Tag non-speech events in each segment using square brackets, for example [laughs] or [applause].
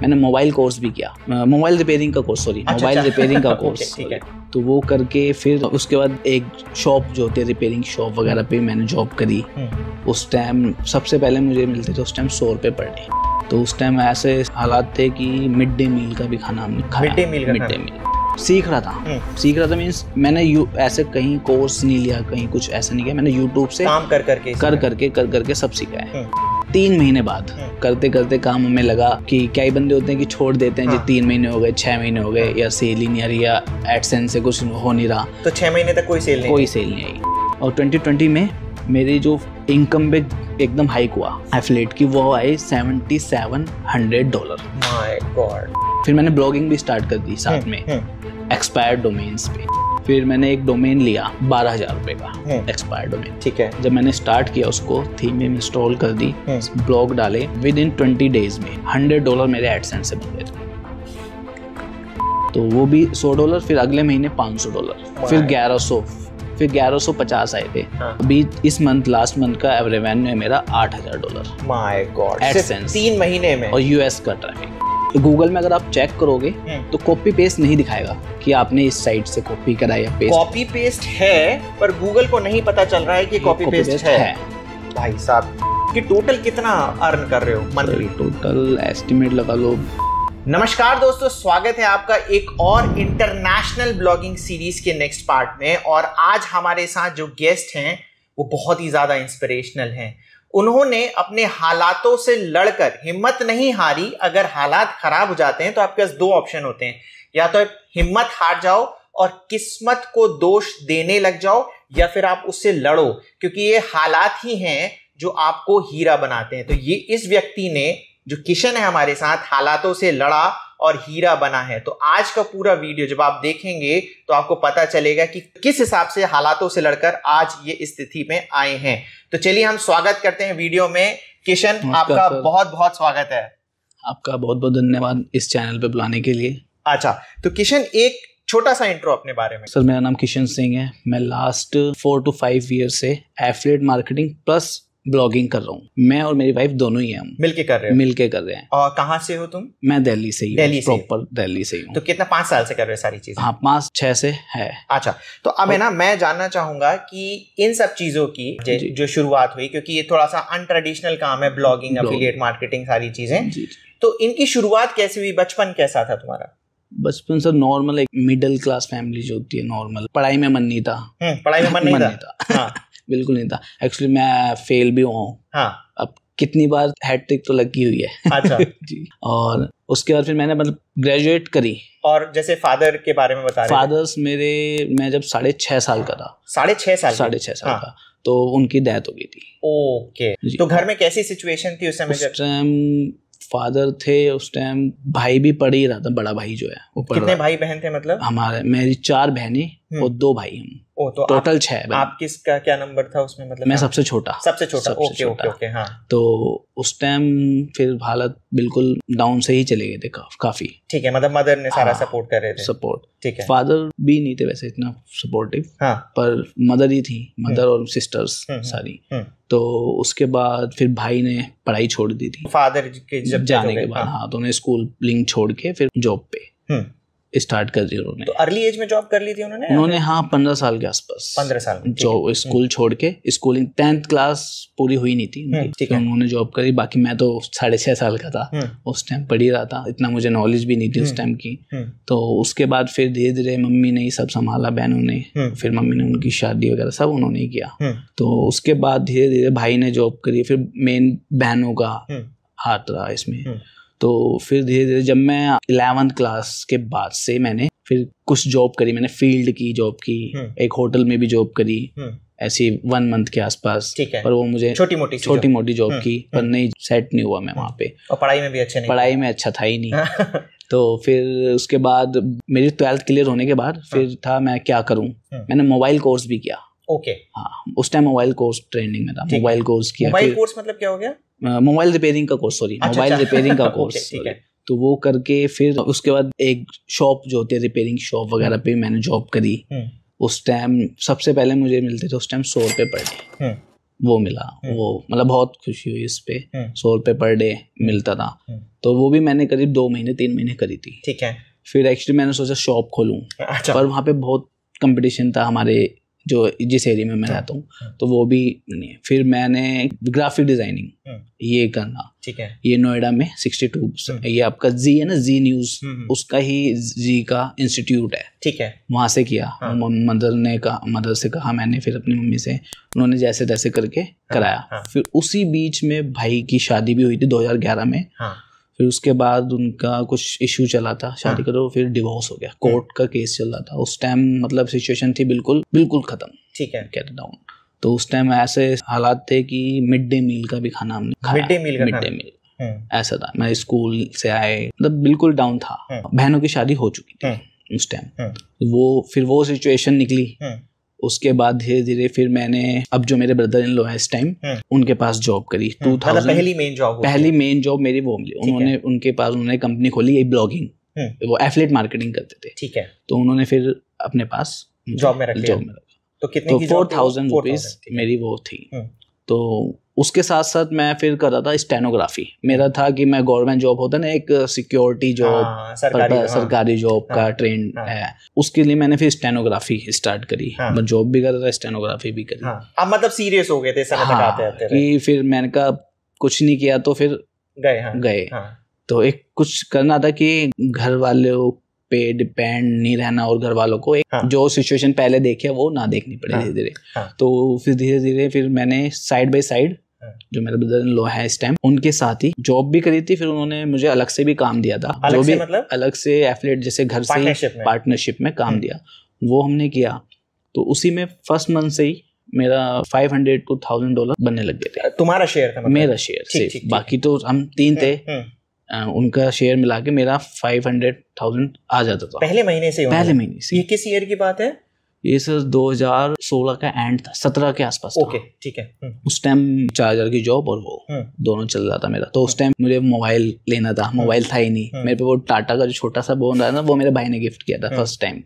मैंने mobile course भी किया मोबाइल रिपेयरिंग का कोर्स सॉरी अच्छा, मोबाइल अच्छा। रिपेयरिंग का [laughs] कोर्स तो वो करके फिर उसके बाद एक शॉप जो होती है रिपेयरिंग शॉप वगैरह पे मैंने जॉब करी हम्म। उस टाइम सबसे पहले मुझे मिलते थे उस टाइम सौ रुपये पर डे तो उस टाइम ऐसे हालात थे कि मिड डे मील का भी खाना हमने खाया मिड डे मील सीख रहा था हम्म। सीख रहा था मीन्स मैंने ऐसे कहीं कोर्स नहीं लिया कहीं कुछ ऐसा नहीं किया मैंने यूट्यूब से काम कर करके कर करके कर करके सब सीखा है हम्म। तीन महीने बाद हम्म। करते करते काम हमें लगा कि क्या ही बंदे होते हैं कि छोड़ देते हैं हाँ। जी तीन महीने हो गए छह महीने हो गए हाँ। या सेल ही नहीं आ रही या एडसेंस से कुछ हो नहीं रहा तो छह महीने तक कोई सेल नहीं कोई सेल नहीं आई और 2020 में मेरी जो इनकम भी एकदम हाइक हुआ एफलेट की वो आई सेवेंटी सेवन हंड्रेड डॉलर फिर मैंने ब्लॉगिंग भी स्टार्ट कर दी साथ में एक्सपायर्ड डोमेन्स पे फिर मैंने एक डोमेन लिया बारह हजार रुपये का एक्सपायर डोमेन ठीक है जब मैंने स्टार्ट किया उसको थीम इंस्टॉल कर दी ब्लॉग डाले विद इन ट्वेंटी डेज में हंड्रेड डॉलर मेरे एडसेंट से बन गए थे तो वो भी सौ डॉलर फिर अगले महीने पाँच सौ डॉलर फिर ग्यारह सौ फिर ग्यारह सौ पचास आए थे हाँ। अभी इस मंथ लास्ट मंथ का एवरेवेन्यू है मेरा आठ हजार डॉलर माई गॉड एडसेंस तीन महीने में और यूएस का ट्रैफिक गूगल में अगर आप चेक करोगे हम्म। तो कॉपी पेस्ट नहीं दिखाएगा कि आपने इस साइट से कॉपी कराया पेस्ट कॉपी पेस्ट है पर गूगल को नहीं पता चल रहा है कि कॉपी पेस्ट, पेस्ट है, है। भाई साहब कि टोटल कितना अर्न कर रहे हो मंथली टोटल एस्टिमेट लगा लो नमस्कार दोस्तों स्वागत है आपका एक और इंटरनेशनल ब्लॉगिंग सीरीज के नेक्स्ट पार्ट में और आज हमारे साथ जो गेस्ट हैं वो बहुत ही ज्यादा इंस्पिरेशनल हैं उन्होंने अपने हालातों से लड़कर हिम्मत नहीं हारी अगर हालात खराब हो जाते हैं तो आपके पास दो ऑप्शन होते हैं या तो हिम्मत हार जाओ और किस्मत को दोष देने लग जाओ या फिर आप उससे लड़ो क्योंकि ये हालात ही हैं जो आपको हीरा बनाते हैं तो ये इस व्यक्ति ने जो किशन है हमारे साथ हालातों से लड़ा और हीरा बना है तो आज का पूरा वीडियो जब आप देखेंगे तो आपको पता चलेगा कि किस हिसाब से हालातों से लड़कर आज ये स्थिति में आए हैं तो चलिए हम स्वागत करते हैं वीडियो में किशन आपका बहुत बहुत स्वागत है आपका बहुत बहुत धन्यवाद इस चैनल पर बुलाने के लिए अच्छा तो किशन एक छोटा सा इंट्रो अपने बारे में सर मेरा नाम किशन सिंह है मैं last four two five year से एफिलेट मार्केटिंग प्लस ब्लॉगिंग कर रहा हूँ मैं और मेरी वाइफ दोनों ही हम मिलके कर रहे हैं मिलके कर रहे हैं और कहाँ से हो तुम मैं दिल्ली से ही दिल्ली प्रॉपर दिल्ली से ही तो कितना पांच साल से कर रहे हैं सारी चीजें हाँ पांच छह से है अच्छा तो अब है ना मैं जानना चाहूंगा कि इन सब चीजों की जो शुरुआत हुई क्योंकि ये थोड़ा सा अनट्रेडिशनल काम है ब्लॉगिंग अफिलियट मार्केटिंग सारी चीजें तो इनकी शुरुआत कैसे हुई बचपन कैसा था तुम्हारा बचपन से नॉर्मल एक मिडिल क्लास फैमिली जो होती है नॉर्मल पढ़ाई में मन नहीं था हम्म, पढ़ाई में मन नहीं [laughs] था हाँ। [laughs] बिल्कुल नहीं था एक्चुअली मैं फेल भी हुआ हूँ हाँ. अब कितनी बार हैट्रिक तो लगी हुई है अच्छा [laughs] जी और उसके बाद फिर मैंने मतलब ग्रेजुएट करी और जैसे फादर के बारे में बता फादर्स मेरे मैं जब साढ़े छह साल का था साढ़े छह साल साढ़े छह साल हाँ। का तो उनकी डेथ हो गई थी ओके तो घर में कैसी सिचुएशन थी उस समय उस टाइम फादर थे उस टाइम भाई भी पढ़ ही रहा था बड़ा भाई जो है वो कितने भाई बहन थे मतलब हमारे मेरी चार बहनें वो हम्म। दो भाई हम तो टोटल छह आप किसका क्या नंबर था उसमें मतलब मैं सबसे छोटा सबसे छोटा सबसे ओके, छोटा ओके, ओके, हाँ। तो उस टाइम फिर हालत बिल्कुल डाउन से ही चले गए थे का, काफी ठीक है मतलब मदर ने सारा हाँ, सपोर्ट कर रहे थे सपोर्ट ठीक है फादर भी नहीं थे वैसे इतना सपोर्टिव हाँ। पर मदर ही थी मदर हम्म। और सिस्टर्स हम्म, सारी तो उसके बाद फिर भाई ने पढ़ाई छोड़ दी थी फादर के जब जाने के बाद हाँ।, हाँ तो उन्हें स्कूल लिंक छोड़ के फिर जॉब पे स्टार्ट कर दी उन्होंने तो अर्ली एज में जॉब कर ली थी उन्होंने उन्होंने हाँ पंद्रह साल के आसपास पंद्रह साल जो स्कूल हम्म। छोड़ के स्कूलिंग टेंथ क्लास पूरी हुई नहीं थी हम्म, ठीक तो है उन्होंने जॉब करी बाकी मैं तो साढ़े छह साल का था हम्म। उस टाइम पढ़ ही रहा था इतना मुझे नॉलेज भी नहीं थी उस टाइम की तो उसके बाद फिर धीरे धीरे मम्मी ने सब संभाला बहनों ने फिर मम्मी ने उनकी शादी वगैरह सब उन्होंने किया तो उसके बाद धीरे धीरे भाई ने जॉब करी फिर मेन बहनों का हाथ रहा इसमें तो फिर धीरे धीरे जब मैं इलेवंथ क्लास के बाद से मैंने फिर कुछ जॉब करी मैंने फील्ड की जॉब की हम्म। एक होटल में भी जॉब करी ऐसी वन मंथ के आसपास ठीक है पर वो मुझे छोटी मोटी छोटी मोटी जॉब की पर हम्म। नहीं सेट नहीं हुआ मैं वहाँ पे और पढ़ाई में भी अच्छा नहीं पढ़ाई में अच्छा था ही नहीं [laughs] तो फिर उसके बाद मेरी ट्वेल्थ क्लियर होने के बाद हाँ। फिर था मैं क्या करूँ हाँ। मैंने मोबाइल कोर्स भी किया ओके हाँ उस टाइम मोबाइल कोर्स ट्रेनिंग में था मोबाइल कोर्स किया मोबाइल कोर्स मतलब क्या हो गया मोबाइल रिपेयरिंग का कोर्स सॉरी मोबाइल रिपेयरिंग का कोर्स [laughs] ठीक है तो वो करके फिर उसके बाद एक शॉप जो होती है रिपेयरिंग शॉप वगैरह हम्म। पे मैंने जॉब करी हम्म। उस टाइम सबसे पहले मुझे मिलते थे उस टाइम सौ रुपये पर डे वो मिला हम्म। वो मतलब बहुत खुशी हुई इस पे सौ रुपये पर डे मिलता था तो वो भी मैंने करीब दो महीने तीन महीने करी थी ठीक है फिर एक्चुअली मैंने सोचा शॉप खोलूँ अच्छा। पर वहाँ पे बहुत कंपटीशन था हमारे जो जिस एरिया में मैं हाँ। रहता हूँ तो वो भी नहीं है फिर मैंने ग्राफिक हम्म। डिजाइनिंग ये करना ठीक है ये नोएडा में हम्म। सिक्सटी टू ये आपका जी है ना जी न्यूज हम्म, उसका ही जी का इंस्टीट्यूट है ठीक है वहाँ से किया हाँ। मदर ने कहा मदर से कहा मैंने फिर अपनी मम्मी से उन्होंने जैसे तैसे करके हाँ। कराया हाँ। फिर उसी बीच में भाई की शादी भी हुई थी दो में हाँ। फिर उसके बाद उनका कुछ इशू चला था शादी का तो फिर डिवोर्स हो गया कोर्ट हाँ। का केस चल रहा था उस टाइम मतलब सिचुएशन थी बिल्कुल बिल्कुल ख़त्म ठीक है कैट डाउन तो उस टाइम ऐसे हालात थे कि मिड डे मील का भी खाना हमने mid day meal mid day meal ऐसा था मैं स्कूल से आए मतलब बिल्कुल डाउन था हम्म। बहनों की शादी हो चुकी थी हम्म। उस टाइम हम्म। वो फिर वो सिचुएशन निकली उसके बाद धीरे धीरे फिर मैंने अब जो मेरे ब्रदर इन लो है इस टाइम हम्म। उनके पास जॉब करी टू हम्म, थाउजेंड मतलब पहली मेन जॉब पहली मेन जॉब मेरी वो मिली उन्होंने उनके पास उन्होंने कंपनी खोली ये ब्लॉगिंग हम्म। वो एफलेट मार्केटिंग करते थे ठीक है तो उन्होंने फिर अपने पास जॉब में रखा जॉब में रखा तो कितने फोर थाउजेंड रुपीज मेरी वो थी तो उसके साथ साथ मैं फिर कर रहा था स्टेनोग्राफी मेरा था कि मैं गवर्नमेंट जॉब होता ना एक सिक्योरिटी जॉब हाँ, हाँ, सरकारी, हाँ। सरकारी जॉब का ट्रेंड है उसके लिए मैंने फिर स्टेनोग्राफी स्टार्ट करी मैं जॉब भी कर रहा था स्टेनोग्राफी भी करी अब मतलब सीरियस हो गए थे हाँ, आते कि फिर मैंने कहा कुछ नहीं किया तो फिर गए गए तो एक कुछ करना था कि घर वालों पे डिपेंड नहीं रहना और घर वालों को एक हाँ। जो सिचुएशन पहले देखे वो ना देखनी पड़े धीरे हाँ। धीरे हाँ। तो फिर धीरे धीरे फिर मैंने साइड बाय साइड जो मेरे ब्रदर इन लॉ है इस टाइम उनके साथ ही जॉब भी करी थी फिर उन्होंने मुझे अलग से भी काम दिया था जो भी मतलब? अलग से एफलेट जैसे घर से पार्टनरशिप में काम हम्म। दिया वो हमने किया तो उसी में फर्स्ट मंथ से ही मेरा हंड्रेड टू थाउजेंड डॉलर बनने लग गए थे तुम्हारा शेयर था मतलब? मेरा शेयर ठीक, बाकी तो हम तीन थे हम्म, हम्म। उनका शेयर मिला के मेरा फाइव हंड्रेड थाउजेंड आ जाता था पहले महीने से पहले महीने से ये किस ईयर की बात है ये सर 2016 का एंड था सत्रह के आसपास ओके ठीक है हम्म। उस टाइम चार्जर की जॉब और वो हम्म। दोनों चल रहा था मेरा तो उस टाइम मुझे मोबाइल लेना था मोबाइल हम्म। था ही नहीं मेरे पे वो टाटा का जो छोटा सा बोन रहा था वो मेरे भाई ने गिफ्ट किया था फर्स्ट टाइम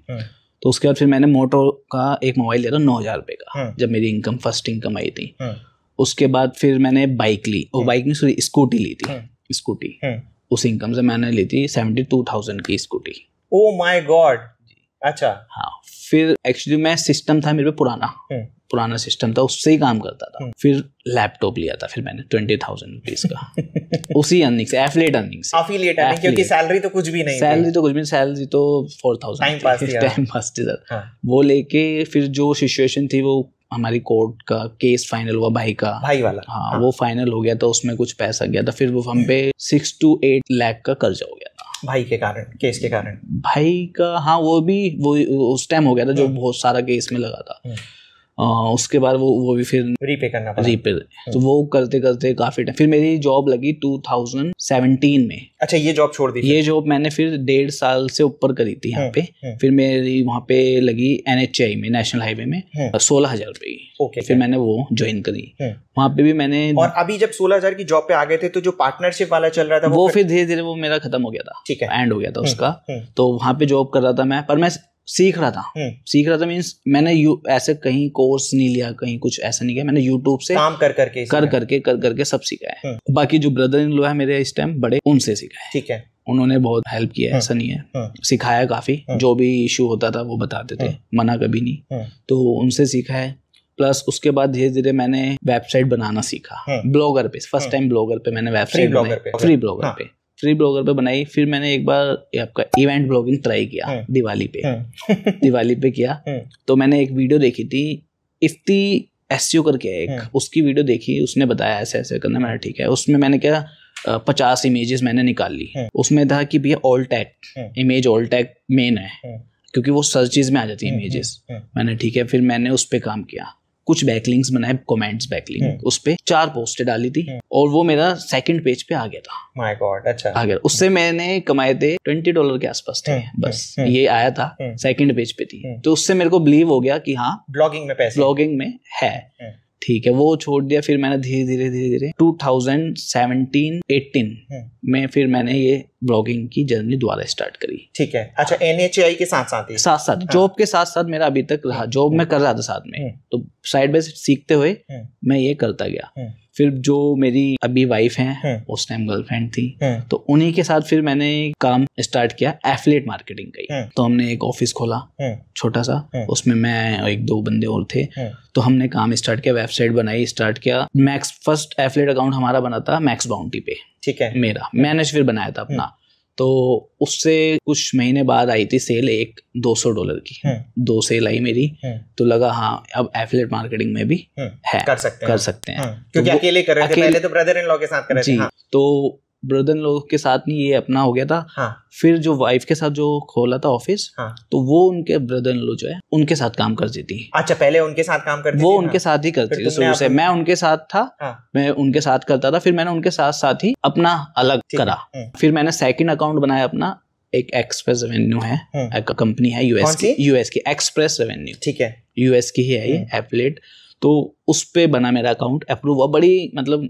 तो उसके बाद फिर मैंने मोटो का एक मोबाइल लिया था नौ हज़ार रुपए का जब मेरी इनकम फर्स्ट इनकम आई थी उसके बाद फिर मैंने बाइक ली और बाइक नहीं सॉरी स्कूटी ली थी स्कूटी उस इनकम से मैंने ली थी सेवेंटी टू थाउजेंड की स्कूटी ओ माई गॉड अच्छा हाँ फिर एक्चुअली मैं सिस्टम था मेरे पे पुराना हम्म। पुराना सिस्टम था उससे ही काम करता था हम्म। फिर लैपटॉप लिया था फिर मैंने ट्वेंटी थाउजेंड रुपीज का [laughs] उसी अर्निंग से एफिलेट अर्निंग से एफिलेट अर्निंग क्योंकि सैलरी तो कुछ भी नहीं सैलरी तो कुछ भी सैलरी तो four thousand time pass sir वो लेके फिर जो सिचुएशन थी वो हमारी कोर्ट का केस फाइनल हुआ भाई का भाई वाला हाँ, हाँ वो फाइनल हो गया था उसमें कुछ पैसा गया था फिर वो हम पे सिक्स टू एट लैख का कर्जा हो गया भाई के कारण केस के कारण भाई का हाँ वो भी वो उस टाइम हो गया था जो हाँ। बहुत सारा केस में लगा था हम्म। हाँ, उसके बाद वो वो भी फिर रीपे करना पड़ा रीपे हम्म। तो वो करते करते काफ़ी टाइम फिर मेरी जॉब लगी 2017 में अच्छा ये जॉब छोड़ दी ये जॉब मैंने फिर डेढ़ साल से ऊपर करी थी यहाँ हम्म, पे हम्म। फिर मेरी वहाँ पे लगी एन में नेशनल हाईवे में सोलह हजार रुपये की फिर मैंने वो ज्वाइन करी वहाँ पे भी मैंने और अभी जब सोलह हजार की जॉब पे आ गए थे तो जो पार्टनरशिप वाला चल रहा था वो फिर धीरे धीरे वो मेरा खत्म हो गया था ठीक है एंड हो गया था उसका तो वहाँ पे जॉब कर रहा था मैं पर मैं सीख रहा था हम्म। सीख रहा था मीन्स मैंने यू ऐसे कहीं कोर्स नहीं लिया कहीं कुछ ऐसा नहीं किया मैंने यूट्यूब से काम कर करके कर करके कर करके सब सीखा है हम्म। बाकी जो ब्रदर इन लो है मेरे इस टाइम बड़े उनसे सीखा है ठीक है उन्होंने बहुत हेल्प किया है हम्म। ऐसा नहीं है सिखाया काफी जो भी इशू होता था वो बताते थे मना कभी नहीं तो उनसे सीखा है प्लस उसके बाद धीरे धीरे मैंने वेबसाइट बनाना सीखा ब्लॉगर पे फर्स्ट टाइम ब्लॉगर पे मैंने वेबसाइट फ्री ब्लॉगर पे फ्री ब्लॉगर पे बनाई फिर मैंने एक बार आपका इवेंट ब्लॉगिंग ट्राई किया हाँ। दिवाली पे हाँ। [laughs] दिवाली पे किया हाँ। तो मैंने एक वीडियो देखी थी इफ्ती एस करके एक उसकी वीडियो देखी उसने बताया ऐसे ऐसे करना मैंने ठीक है उसमें मैंने क्या पचास इमेजेस मैंने निकाल ली उसमें था कि भैया alt tag image alt tag main है क्योंकि वो सर्चेज में आ जाती है इमेजेस मैंने ठीक है फिर मैंने उस पर काम किया कुछ बैकलिंग्स बनाए कमेंट्स बैकलिंग उस पर चार पोस्टें डाली थी हम्म। और वो मेरा सेकंड पेज पे आ गया था माय गॉड अच्छा आ गया उससे हम्म। मैंने कमाए थे ट्वेंटी डॉलर के आसपास थे हम्म, बस ये आया था सेकंड पेज पे थी तो उससे मेरे को बिलीव हो गया कि हाँ ब्लॉगिंग में पैसे ब्लॉगिंग में है ठीक है वो छोड़ दिया फिर मैंने धीरे धीरे धीरे धीरे 2017 18 हम्म। में फिर मैंने ये ब्लॉगिंग की जर्नी दोबारा स्टार्ट करी ठीक है अच्छा एन के साथ साथ ही साथ साथ हाँ। जॉब के साथ साथ मेरा अभी तक रहा जॉब हम्म। में कर रहा था साथ में हम्म। तो साइड बाई साइड सीखते हुए मैं ये करता गया फिर जो मेरी अभी वाइफ है हाँ। उस टाइम गर्लफ्रेंड थी हाँ। तो उन्हीं के साथ फिर मैंने काम स्टार्ट किया एफलेट मार्केटिंग का हाँ। तो हमने एक ऑफिस खोला छोटा सा उसमें मैं एक दो बंदे और थे तो हमने काम स्टार्ट किया वेबसाइट बनाई स्टार्ट किया मैक्स फर्स्ट एफलेट अकाउंट हमारा बना था मैक्स बाउंड्री पे ठीक है मेरा मैंने फिर बनाया था अपना तो उससे कुछ महीने बाद आई थी सेल एक 200 डॉलर की हम्म। दो सेल आई मेरी हम्म। तो लगा हाँ अब एफिलेट मार्केटिंग में भी हम्म। है कर सकते हैं, कर सकते हैं क्योंकि तो अकेले कर रहे थे पहले तो ब्रदर इन लॉ के साथ कर रहे थे हाँ।, हाँ। तो ब्रदर लोग के साथ नहीं ये अपना हो गया था हाँ. फिर जो वाइफ के साथ जो खोला था ऑफिस हाँ. तो वो उनके ब्रदर लो जो है उनके साथ काम करती थी अच्छा पहले उनके साथ काम करती वो थी, उनके हाँ। साथ ही करती थी शुरू से मैं उनके साथ था हाँ. मैं उनके साथ करता था फिर मैंने उनके साथ साथ ही अपना अलग करा हम्म। फिर मैंने सेकेंड अकाउंट बनाया अपना एक एक्सप्रेस रेवेन्यू है हम्म। कंपनी है यूएस की यूएस की एक्सप्रेस रेवेन्यू ठीक है यूएस की ही है ये एफलेट हम्म। तो उस पे बना मेरा अकाउंट अप्रूव हुआ बड़ी मतलब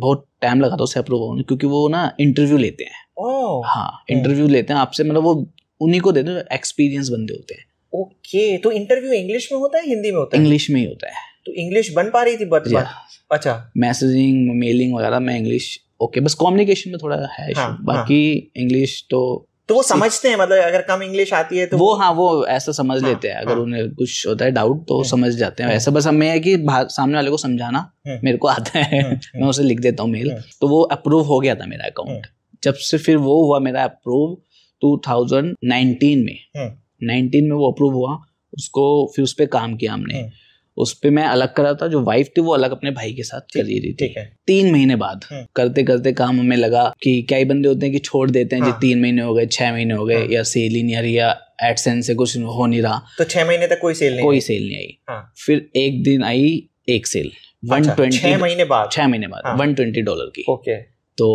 बहुत टाइम लगा था उसे अप्रूव होने क्योंकि वो ना इंटरव्यू लेते हैं oh, हाँ इंटरव्यू लेते हैं आपसे मतलब वो उन्हीं को देते हैं एक्सपीरियंस बंदे होते हैं ओके okay, तो इंटरव्यू इंग्लिश में होता है हिंदी में होता है इंग्लिश में ही होता है तो इंग्लिश बन पा रही थी बट अच्छा मैसेजिंग मेलिंग वगैरह मैं इंग्लिश ओके बस कम्युनिकेशन में थोड़ा है हाँ, हाँ। बाकी इंग्लिश हाँ. तो तो वो समझते हैं मतलब अगर कम इंग्लिश आती है तो वो हाँ वो ऐसा समझ हाँ, लेते हैं अगर हाँ, उन्हें कुछ होता है डाउट तो हम्म। समझ जाते हैं हम्म। ऐसा बस हमें है कि सामने वाले को समझाना हम्म। मेरे को आता है [laughs] मैं उसे लिख देता हूँ मेल तो वो अप्रूव हो गया था मेरा अकाउंट जब से फिर वो हुआ मेरा अप्रूव 2019 में 19 में वो अप्रूव हुआ उसको फिर उस पर काम किया हमने उस पर मैं अलग रहा था जो वाइफ थी वो अलग अपने भाई के साथ चली रही थी तीन महीने बाद हाँ। करते करते काम हमें लगा कि क्या ही बंदे होते हैं कि छोड़ देते हैं हाँ। जो तीन महीने हो गए छह महीने हो गए हाँ। या सेल ही नहीं आ रही या एडसेंस से कुछ हो नहीं रहा तो छह महीने तक कोई सेल नहीं कोई सेल नहीं आई हाँ। फिर एक दिन आई एक सेल वन ट्वेंटी महीने बाद छह महीने बाद वन ट्वेंटी डॉलर की ओके तो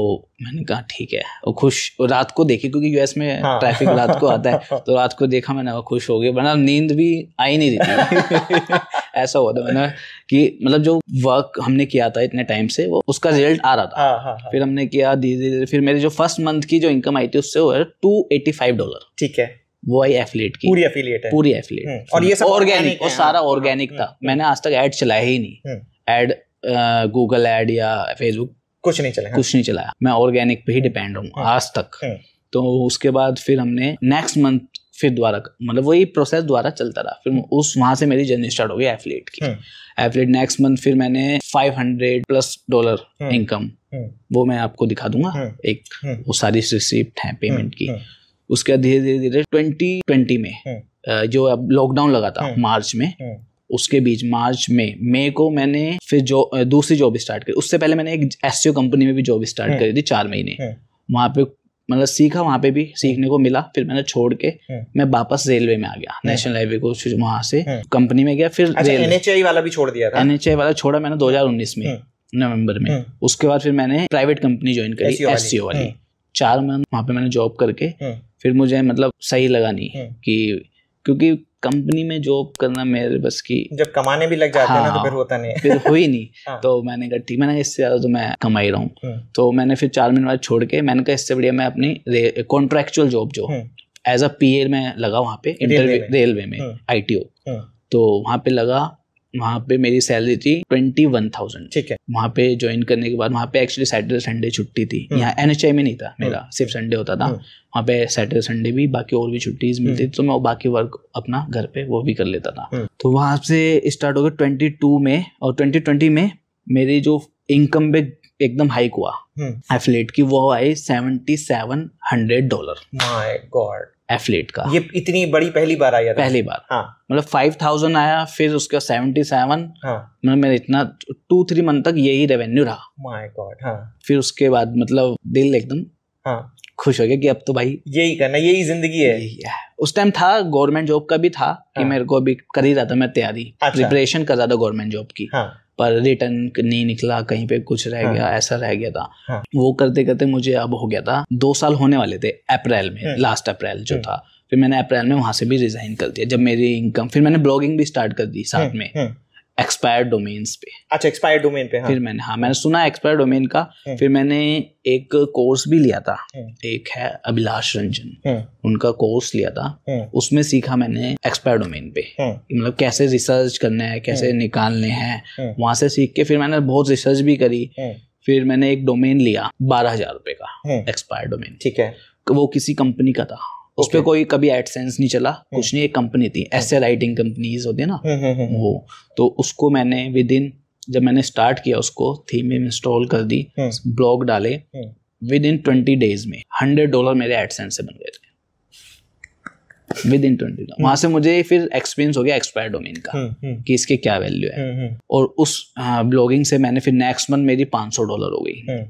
मैंने कहा ठीक है वो खुश और रात को देखी क्योंकि यूएस में हाँ। ट्रैफिक रात को आता है तो रात को देखा मैंने और खुश हो गया वरना नींद भी आई नहीं रही [laughs] ऐसा हुआ था मैंने कि मतलब जो वर्क हमने किया था इतने टाइम से वो उसका रिजल्ट आ रहा था हाँ, हाँ, हाँ। फिर हमने किया धीरे धीरे फिर मेरी जो फर्स्ट मंथ की जो इनकम आई थी उससे हुआ टू एटी फाइव डॉलर ठीक है वो आई एफिलेट की पूरी एफिलेट है पूरी एफिलेट हम्म, और ये सब ऑर्गेनिक मतलब और सारा ऑर्गेनिक हाँ, हम्म, था हम्म। मैंने आज तक एड चलाया ही नहीं एड गूगल एड या फेसबुक कुछ नहीं चलाया कुछ नहीं चलाया मैं ऑर्गेनिक पे ही डिपेंड हम्म। हूँ हाँ। आज तक हम्म। तो उसके बाद फिर हमने नेक्स्ट मंथ फिर द्वारा मतलब वही प्रोसेस द्वारा चलता रहा फिर हम्म। उस वहां से मेरी जर्नी स्टार्ट हो गई एफलेट की एफलेट नेक्स्ट मंथ फिर मैंने 500 प्लस डॉलर इनकम वो मैं आपको दिखा दूंगा एक वो सारी रिसिप्ट है पेमेंट की उसके बाद धीरे धीरे धीरे ट्वेंटी ट्वेंटी में जो अब लॉकडाउन लगा था मार्च में उसके बीच मार्च में मई को मैंने फिर जो दूसरी जॉब स्टार्ट करी उससे पहले मैंने एक एस कंपनी में भी जॉब स्टार्ट हम्म। करी थी चार महीने हम्म। वहाँ पे मतलब सीखा वहाँ पे भी सीखने को मिला फिर मैंने छोड़ के हम्म। मैं वापस रेलवे में आ गया नेशनल हाईवे को वहाँ से कंपनी में गया फिर अच्छा, एनएचआई वाला भी छोड़ दिया था एनएचआई वाला छोड़ा मैंने 2019 में नवंबर में उसके बाद फिर मैंने प्राइवेट कंपनी ज्वाइन करी एस वाली चार मंथ वहाँ पे मैंने जॉब करके फिर मुझे मतलब सही लगा नहीं कि क्योंकि कंपनी में जॉब करना मेरे बस की जब कमाने भी लग जाते हैं ना तो हाँ, फिर होता नहीं फिर हुई नहीं हाँ। तो मैंने कहा ठीक मैंने इससे ज़्यादा तो मैं कमाई रहा हूँ हम्म। तो मैंने फिर चार महीने बाद छोड़ के मैंने कहा इससे बढ़िया मैं अपनी कॉन्ट्रेक्चुअल जॉब जो एज अ पी में लगा वहाँ पे रेलवे में आई हम्म। हम्म। तो वहाँ पे लगा वहाँ पे मेरी सैलरी थी ट्वेंटी वन थाउजेंड ठीक है वहाँ पे ज्वाइन करने के बाद वहाँ पे एक्चुअली सैटरडे संडे छुट्टी थी हम्म। यहाँ एन में नहीं था हम्म। मेरा सिर्फ संडे होता था हम्म। वहाँ पे सैटरडे संडे भी बाकी और भी छुट्टीज मिलती थी तो मैं बाकी वर्क अपना घर पे वो भी कर लेता था तो वहाँ से स्टार्ट हो गया ट्वेंटी टू में और ट्वेंटी ट्वेंटी में मेरी जो इनकम पे एकदम हाइक हुआ एफलेट की वो आई seventy seven hundred dollar my god affiliate का ये इतनी बड़ी पहली बार आया था पहली बार हाँ मतलब फाइव थाउजेंड आया फिर उसके बाद सेवेंटी सेवन हाँ मतलब मेरे इतना टू थ्री मंथ तक यही रेवेन्यू रहा माय गॉड हाँ फिर उसके बाद मतलब दिल एकदम हाँ खुश हो गया कि अब तो भाई यही करना यही जिंदगी है यही है उस टाइम था गवर्नमेंट जॉब का भी था हाँ। कि मेरे को अभी कर ही रहा था मैं तैयारी अच्छा। प्रिपरेशन कर रहा था गवर्नमेंट जॉब की हाँ। पर रिटर्न नहीं निकला कहीं पे कुछ रह हाँ। गया ऐसा रह गया था हाँ। वो करते करते मुझे अब हो गया था दो साल होने वाले थे अप्रैल में लास्ट हाँ। अप्रैल जो हाँ। था फिर मैंने अप्रैल में वहां से भी रिजाइन कर दिया जब मेरी इनकम फिर मैंने ब्लॉगिंग भी स्टार्ट कर दी साथ हाँ, में एक्सपायर्ड डोमेन पे अच्छा एक्सपायर्ड डोमेन पे हाँ. फिर मैंने हाँ मैंने सुना एक्सपायर्ड डोमेन का हम्म। फिर मैंने एक कोर्स भी लिया था हम्म। एक है अभिलाष रंजन हम्म। उनका कोर्स लिया था उसमें सीखा मैंने एक्सपायर डोमेन पे मतलब कैसे रिसर्च करना है कैसे निकालने हैं वहां से सीख के फिर मैंने बहुत रिसर्च भी करी फिर मैंने एक डोमेन लिया बारह हजार रुपए का एक्सपायर डोमेन ठीक है तो वो किसी कंपनी का था उस पर कोई कभी एडसेंस नहीं चला हम्म. कुछ नहीं एक कंपनी थी ऐसे राइटिंग कंपनीज होती है ना हम्म, हम्म, वो तो उसको मैंने विद इन जब मैंने स्टार्ट किया उसको थीम इंस्टॉल कर दी ब्लॉग डाले विद इन ट्वेंटी डेज में हंड्रेड डॉलर मेरे एडसेंस से बन गए थे विद इन ट्वेंटी वहां से मुझे फिर एक्सपीरियंस हो गया एक्सपायर डोमेन का कि इसके क्या वैल्यू है और उस ब्लॉगिंग हाँ, से मैंने फिर नेक्स्ट मंथ मेरी पांच सौ डॉलर हो गई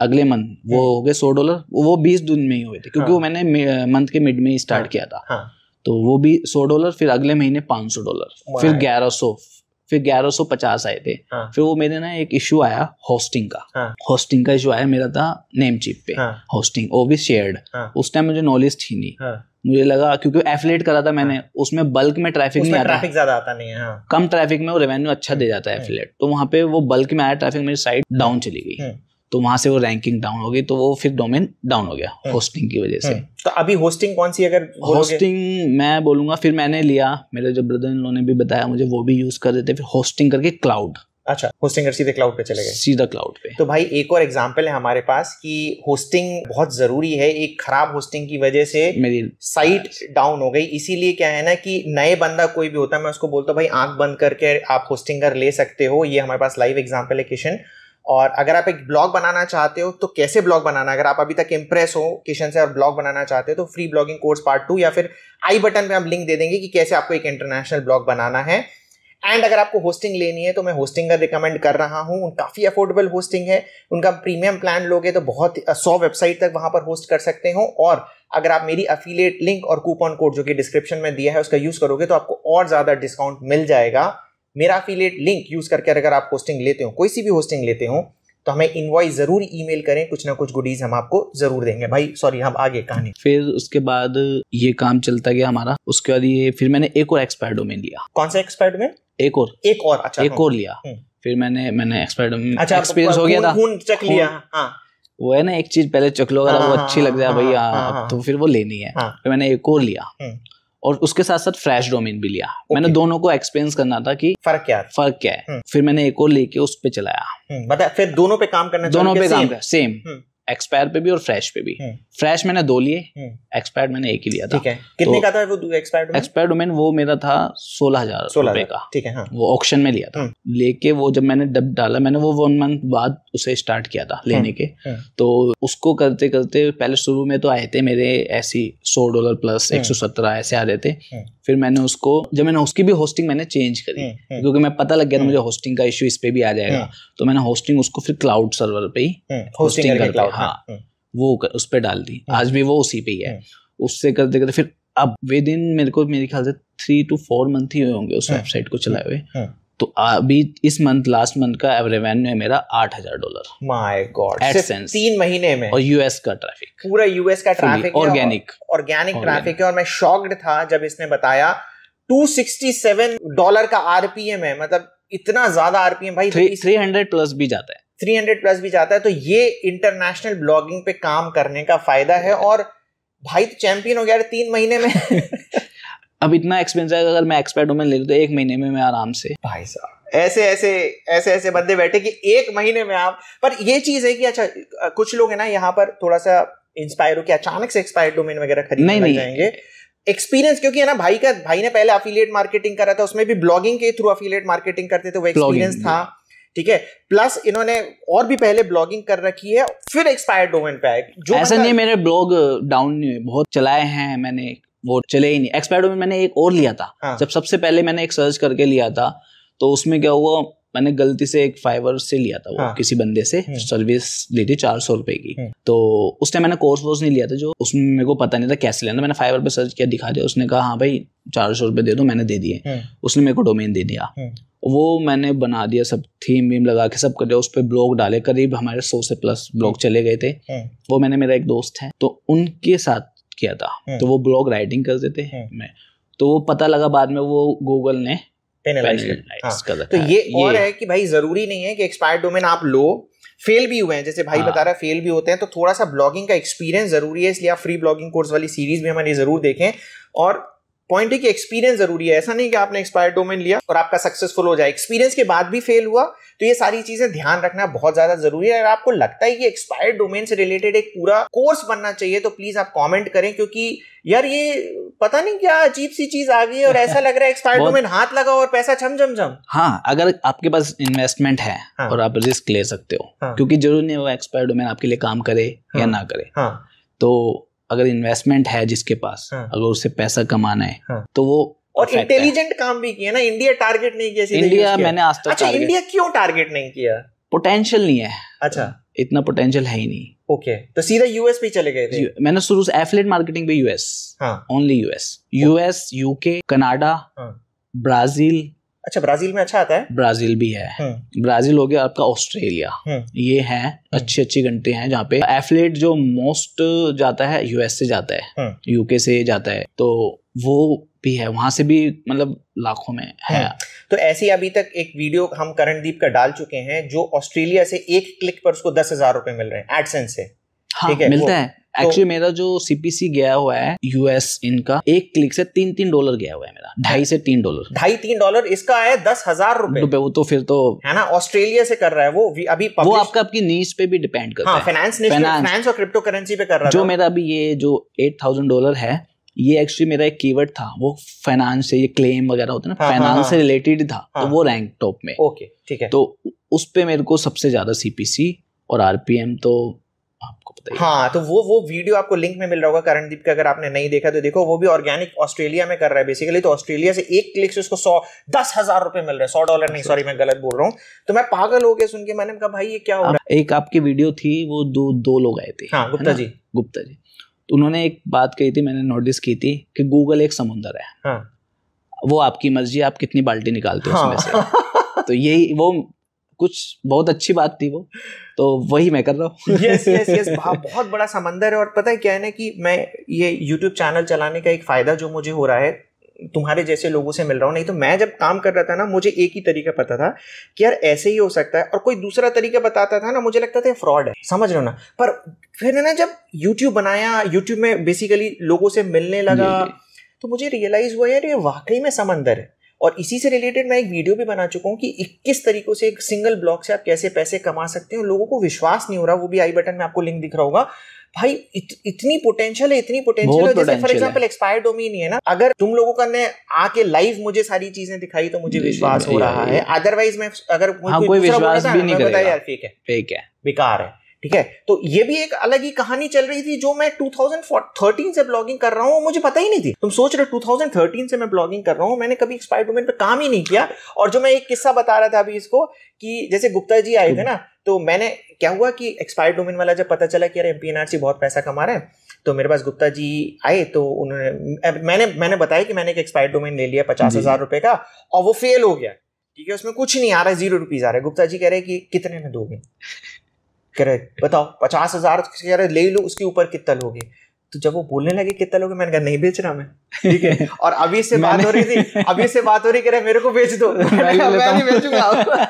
अगले मंथ वो हम्म। हो गए सौ डॉलर वो बीस दिन में ही हुए थे क्योंकि हाँ। वो मैंने मंथ के मिड में ही स्टार्ट हाँ। किया था हाँ। तो वो भी सौ डॉलर फिर अगले महीने पाँच सौ डॉलर फिर ग्यारह सौ फिर ग्यारह सौ पचास आए थे हाँ। फिर वो मेरे ना एक इशू आया होस्टिंग का हाँ। होस्टिंग का इशू आया मेरा था नेम चिप पे हाँ। होस्टिंग वो भी शेयर्ड हाँ। उस टाइम मुझे नॉलेज थी नहीं हाँ। मुझे लगा क्योंकि एफिलेट करा था मैंने हाँ। उसमें बल्क में ट्रैफिक नहीं आता ट्रैफिक ज्यादा आता नहीं है हाँ। कम ट्रैफिक में वो रेवेन्यू अच्छा दे जाता है एफिलेट हाँ। तो वहाँ पे वो बल्क में आया ट्रैफिक मेरी साइड डाउन चली गई हाँ। तो वहां से वो रैंकिंग डाउन हो गई तो वो फिर डोमेन डाउन हो गया होस्टिंग हम्म। की वजह से हम्म। तो अभी होस्टिंग कौन सी अगर होस्टिंग मैं बोलूंगा फिर मैंने लिया मेरे जो ब्रदर इन ने भी बताया मुझे वो भी यूज़ कर रहे थे फिर होस्टिंग करके क्लाउड अच्छा होस्टिंग सीधे क्लाउड पे चले गए सीधा क्लाउड पे तो भाई एक और एग्जांपल है हमारे पास कि होस्टिंग बहुत जरूरी है एक खराब होस्टिंग की वजह से मेरी साइट डाउन हो गई इसीलिए क्या है ना कि नए बंदा कोई भी होता है मैं उसको बोलता हूँ भाई आंख बंद करके आप होस्टिंग कर ले सकते हो ये हमारे पास लाइव एग्जाम्पल है किशन और अगर आप एक ब्लॉग बनाना चाहते हो तो कैसे ब्लॉग बनाना अगर आप अभी तक इम्प्रेस हो किशन से और ब्लॉग बनाना चाहते हो तो free blogging course part two या फिर आई बटन पे हम लिंक दे देंगे कि कैसे आपको एक इंटरनेशनल ब्लॉग बनाना है एंड अगर आपको होस्टिंग लेनी है तो मैं होस्टिंग का रिकमेंड कर रहा हूँ काफ़ी अफोर्डेबल होस्टिंग है उनका प्रीमियम प्लान लोगे तो बहुत सौ वेबसाइट तक वहाँ पर होस्ट कर सकते हो और अगर आप मेरी अफिलिएट लिंक और कूपन कोड जो कि डिस्क्रिप्शन में दिया है उसका यूज़ करोगे तो आपको और ज़्यादा डिस्काउंट मिल जाएगा मेरा अफिलेट लिंक यूज़ करके अगर आप होस्टिंग लेते हो कोई सी भी होस्टिंग लेते हो तो हमें इन्वाइस ज़रूर ईमेल करें कुछ ना कुछ गुडीज़ हम आपको ज़रूर देंगे भाई सॉरी हम आगे कहानी फिर उसके बाद ये काम चलता गया हमारा उसके बाद ये फिर मैंने एक और एक्सपायर डोमेन लिया कौन सा एक्सपायर डोमेन एक और एक और अच्छा एक और लिया हम्म। फिर मैंने मैंने एक्सपायर डोमेन अच्छा एक्सपीरियंस हो गया था चक लिया हाँ वो है ना एक चीज़ पहले चख लो अगर वो हाँ, अच्छी लग जाए हाँ, भाई हाँ, तो फिर वो लेनी है फिर मैंने एक और लिया हम्म। और उसके साथ साथ फ्रेश डोमेन भी लिया okay. मैंने दोनों को एक्सपीरियंस करना था कि फर्क क्या फर्क क्या है हम्म। फिर मैंने एक और लेके उस पर चलाया हम्म, मतलब फिर दोनों पे काम करना दोनों पे काम कर सेम एक्सपायर पे भी और फ्रेश पे भी फ्रेश हम्म। मैंने दो लिए एक्सपायर हम्म। मैंने एक ही लिया था ठीक है कितने तो, का था वो एक्सपायर डोमेन वो मेरा था सोलह हजार रुपए का ठीक है हाँ। वो ऑप्शन में लिया था हम्म। लेके वो जब मैंने डब डाला मैंने वो वन मंथ बाद उसे स्टार्ट किया था लेने के तो उसको करते करते पहले शुरू में तो आए थे मेरे ऐसी सौ डॉलर प्लस एक सौ सत्रह ऐसे आ रहे थे फिर मैंने उसको जब मैंने उसकी भी होस्टिंग मैंने चेंज करी हम्म, हम्म। क्योंकि मैं पता लग गया था हम्म। मुझे होस्टिंग का इश्यू इस पे भी आ जाएगा तो मैंने होस्टिंग उसको फिर क्लाउड सर्वर पे ही होस्टिंग हाँ, कर पाई हाँ वो उस पर डाल दी आज भी वो उसी पे ही है उससे करते करते फिर अब विद इन मेरे को मेरे ख्याल से थ्री टू फोर मंथ ही हुए होंगे उस वेबसाइट को चलाए हुए तो अभी इस मंथ लास्ट मंथ का रेवेन्यू है मेरा आठ हजार डॉलर माय गॉड एडसेंस तीन महीने में और यूएस का ट्रैफिक पूरा यूएस का ट्रैफिक ऑर्गेनिक ऑर्गेनिक ट्रैफिक है और मैं शॉक्ड था जब इसने बताया 267 डॉलर का आरपीएम है मतलब इतना ज्यादा आरपीएम भाई थ्री हंड्रेड प्लस भी जाता है थ्री प्लस भी जाता है तो ये इंटरनेशनल ब्लॉगिंग पे काम करने का फायदा है और भाई तो चैंपियन हो गया तीन महीने में [laughs] अब इतना एक्सपेंस है अगर मैं एक्सपर्ट डोमेन ले लू तो एक महीने में मैं आराम से भाई साहब ऐसे ऐसे ऐसे ऐसे बंदे बैठे कि एक महीने में आप पर ये चीज है कि अच्छा कुछ लोग है ना यहाँ पर थोड़ा सा इंस्पायर हो कि अचानक से एक्सपायर डोमेन वगैरह खरीद नहीं, नहीं जाएंगे एक्सपीरियंस क्योंकि है ना भाई का भाई ने पहले अफिलियट मार्केटिंग करा था उसमें भी ब्लॉगिंग के थ्रू अफिलियट मार्केटिंग करते थे वो एक्सपीरियंस था ठीक है प्लस इन्होंने और भी पहले ब्लॉगिंग कर रखी है फिर एक्सपायर डोमेन पे आए जो ऐसा नहीं मेरे ब्लॉग डाउन नहीं बहुत चलाए हैं मैंने वो चले ही नहीं एक्सपायर में मैंने एक और लिया था हाँ। जब सबसे पहले मैंने एक सर्च करके लिया था तो उसमें क्या हुआ मैंने गलती से एक फाइवर से लिया था वो हाँ। किसी बंदे से सर्विस हम्म। ली थी चार सौ रुपए की हम्म। तो उस टाइम मैंने कोर्स वोर्स नहीं लिया था जो उसमें मेरे को पता नहीं था कैसे लेना मैंने फाइवर पे सर्च किया दिखा दिया उसने कहा हाँ भाई चार सौ रुपए दे दो मैंने दे दिए हम्म। उसने मेरे को डोमेन दे दिया वो मैंने बना दिया सब थीम वीम लगा के सब कर दिया उस पर ब्लॉग डाले करीब हमारे सौ से प्लस ब्लॉग चले गए थे वो मैंने मेरा एक दोस्त है तो उनके साथ किया था हम्म। तो वो ब्लॉग राइटिंग कर देते हैं हम्म। मैं तो वो पता लगा बाद में वो गूगल ने हाँ। तो ये और है कि भाई जरूरी नहीं है कि एक्सपायर्ड डोमेन आप लो फेल भी हुए हैं जैसे भाई हाँ। बता रहा है फेल भी होते हैं तो थोड़ा सा ब्लॉगिंग का एक्सपीरियंस जरूरी है इसलिए आप फ्री ब्लॉगिंग कोर्स वाली सीरीज भी हमारी जरूर देखें और पॉइंट है कि एक्सपीरियंस जरूरी है ऐसा नहीं कि आपने एक्सपायर डोमेन लिया और आपका सक्सेसफुल हो जाए एक्सपीरियंस के बाद भी फेल हुआ तो ये सारी चीजें ध्यान रखना बहुत ज्यादा जरूरी है अगर आपको लगता है कि एक्सपायर डोमेन से रिलेटेड एक पूरा कोर्स बनना चाहिए तो प्लीज आप कॉमेंट करें क्योंकि यार ये पता नहीं क्या अजीब सी चीज आ गई है और ऐसा लग रहा है एक्सपायर डोमेन हाथ लगा और पैसा छम छम छम हाँ अगर आपके पास इन्वेस्टमेंट है हाँ। और आप रिस्क ले सकते हो हाँ। क्योंकि जरूरी नहीं वो एक्सपायर डोमेन आपके लिए काम करे या हाँ। ना करे तो अगर इन्वेस्टमेंट है जिसके पास हाँ. अगर उसे पैसा कमाना है हाँ. तो वो और इंटेलिजेंट काम भी किया ना इंडिया टारगेट नहीं किया इंडिया मैंने आज तक अच्छा इंडिया क्यों टारगेट नहीं किया पोटेंशियल नहीं है अच्छा इतना पोटेंशियल है ही नहीं ओके तो सीधा यूएस पे चले गए थे मैंने शुरू से एफिलेट मार्केटिंग भी US only US US UK Canada Brazil अच्छा ब्राजील में अच्छा आता है ब्राजील भी है हम्म। ब्राजील हो गया आपका ऑस्ट्रेलिया हम्म। ये है अच्छी अच्छी कंट्री हैं जहाँ पे एफलेट जो मोस्ट जाता है यूएस से जाता है हम्म। यूके से जाता है तो वो भी है वहां से भी मतलब लाखों में है तो ऐसे अभी तक एक वीडियो हम करणदीप का डाल चुके हैं जो ऑस्ट्रेलिया से एक क्लिक पर उसको दस हजार रुपए मिल रहे हैं एडसेंस से हाँ, ठीक है मिलता है एक्चुअली तो, मेरा जो सीपीसी गया हुआ है यूएस इनका एक क्लिक से तीन तीन डॉलर गया हुआ है मेरा ढाई से तीन डॉलर ढाई तीन डॉलर इसका है दस हजार रुपए वो तो फिर तो है ना ऑस्ट्रेलिया से कर रहा है वो अभी वो आपका आपकी नीच पे भी डिपेंड करता हाँ, है फाइनेंस फाइनेंस और क्रिप्टो करेंसी पे कर रहा है जो मेरा अभी ये जो एट थाउजेंड डॉलर है ये एक्चुअली मेरा एक कीवर्ड था वो फाइनेंस से ये क्लेम वगैरह होता है ना फाइनेंस हाँ, हाँ, से रिलेटेड था तो वो रैंक टॉप में ओके ठीक है तो उस पे मेरे को सबसे ज्यादा सीपीसी और आरपीएम तो आपको पता है हाँ तो वो वो वीडियो आपको लिंक में मिल रहा होगा करणदीप का अगर आपने नहीं देखा तो देखो वो भी ऑर्गेनिक ऑस्ट्रेलिया में कर रहा है बेसिकली तो ऑस्ट्रेलिया से एक क्लिक से उसको सौ दस हजार रुपए मिल रहे हैं सौ डॉलर नहीं सॉरी मैं गलत बोल रहा हूँ तो मैं पागल हो गया सुन के मैंने कहा भाई ये क्या हो रहा है एक आपकी वीडियो थी वो दो दो लोग आए थे हाँ गुप्ता जी गुप्ता जी तो उन्होंने एक बात कही थी मैंने नोटिस की थी कि गूगल एक समुंदर है हाँ। वो आपकी मर्जी आप कितनी बाल्टी निकालते हो हाँ. उसमें से हाँ। तो यही वो कुछ बहुत अच्छी बात थी वो तो वही मैं कर रहा हूँ यस यस यस बहुत बड़ा समंदर है और पता है क्या है ना कि मैं ये यूट्यूब चैनल चलाने का एक फ़ायदा जो मुझे हो रहा है तुम्हारे जैसे लोगों से मिल रहा हूँ नहीं तो मैं जब काम कर रहा था ना मुझे एक ही तरीका पता था कि यार ऐसे ही हो सकता है और कोई दूसरा तरीका बताता था ना मुझे लगता था फ्रॉड है समझ रहे हो ना पर फिर ना जब यूट्यूब बनाया यूट्यूब में बेसिकली लोगों से मिलने लगा तो मुझे रियलाइज हुआ यार ये वाकई में समंदर है और इसी से रिलेटेड मैं एक वीडियो भी बना चुका हूँ कि इक्कीस तरीकों से एक सिंगल ब्लॉक से आप कैसे पैसे कमा सकते हैं लोगों को विश्वास नहीं हो रहा वो भी आई बटन में आपको लिंक दिख रहा होगा भाई इत, इतनी पोटेंशियल है इतनी पोटेंशियल है जैसे फॉर एग्जांपल एक्सपायर डोमेन है ना अगर तुम लोगों का ने आके लाइव मुझे सारी चीजें दिखाई तो मुझे विश्वास हो रहा है अदरवाइज मैं अगर कोई हाँ, विश्वास भी नहीं करेगा यार फेक है फेक है बेकार है ठीक है तो ये भी एक अलग ही कहानी चल रही थी जो मैं 2013 से ब्लॉगिंग कर रहा हूँ मुझे पता ही नहीं थी तुम सोच रहे हो 2013 से मैं ब्लॉगिंग कर रहा हूँ मैंने कभी एक्सपायर्ड वुमेन पे काम ही नहीं किया और जो मैं एक किस्सा बता रहा था अभी इसको कि जैसे गुप्ता जी आए थे ना तो मैंने क्या हुआ कि एक्सपायर्ड वुमेन वाला जब पता चला कि अरे एम बहुत पैसा कमा रहे हैं तो मेरे पास गुप्ता जी आए तो उन्होंने मैंने मैंने बताया कि मैंने एक एक्सपायर्ड डोमेन ले लिया पचास हजार रुपए का और वो फेल हो गया ठीक है उसमें कुछ नहीं आ रहा है जीरो रुपीज आ रहा है गुप्ता जी कह रहे हैं कि कितने में दोगे करेक्ट बताओ पचास हजार कह रहे ले लो उसके ऊपर कितना लोगे तो जब वो बोलने लगे कितना लोगे मैंने कहा नहीं बेच रहा मैं ठीक है [laughs] और अभी से बात हो रही थी अभी से बात हो रही कह रहे मेरे को बेच दो [laughs] मैं नहीं बेचूंगा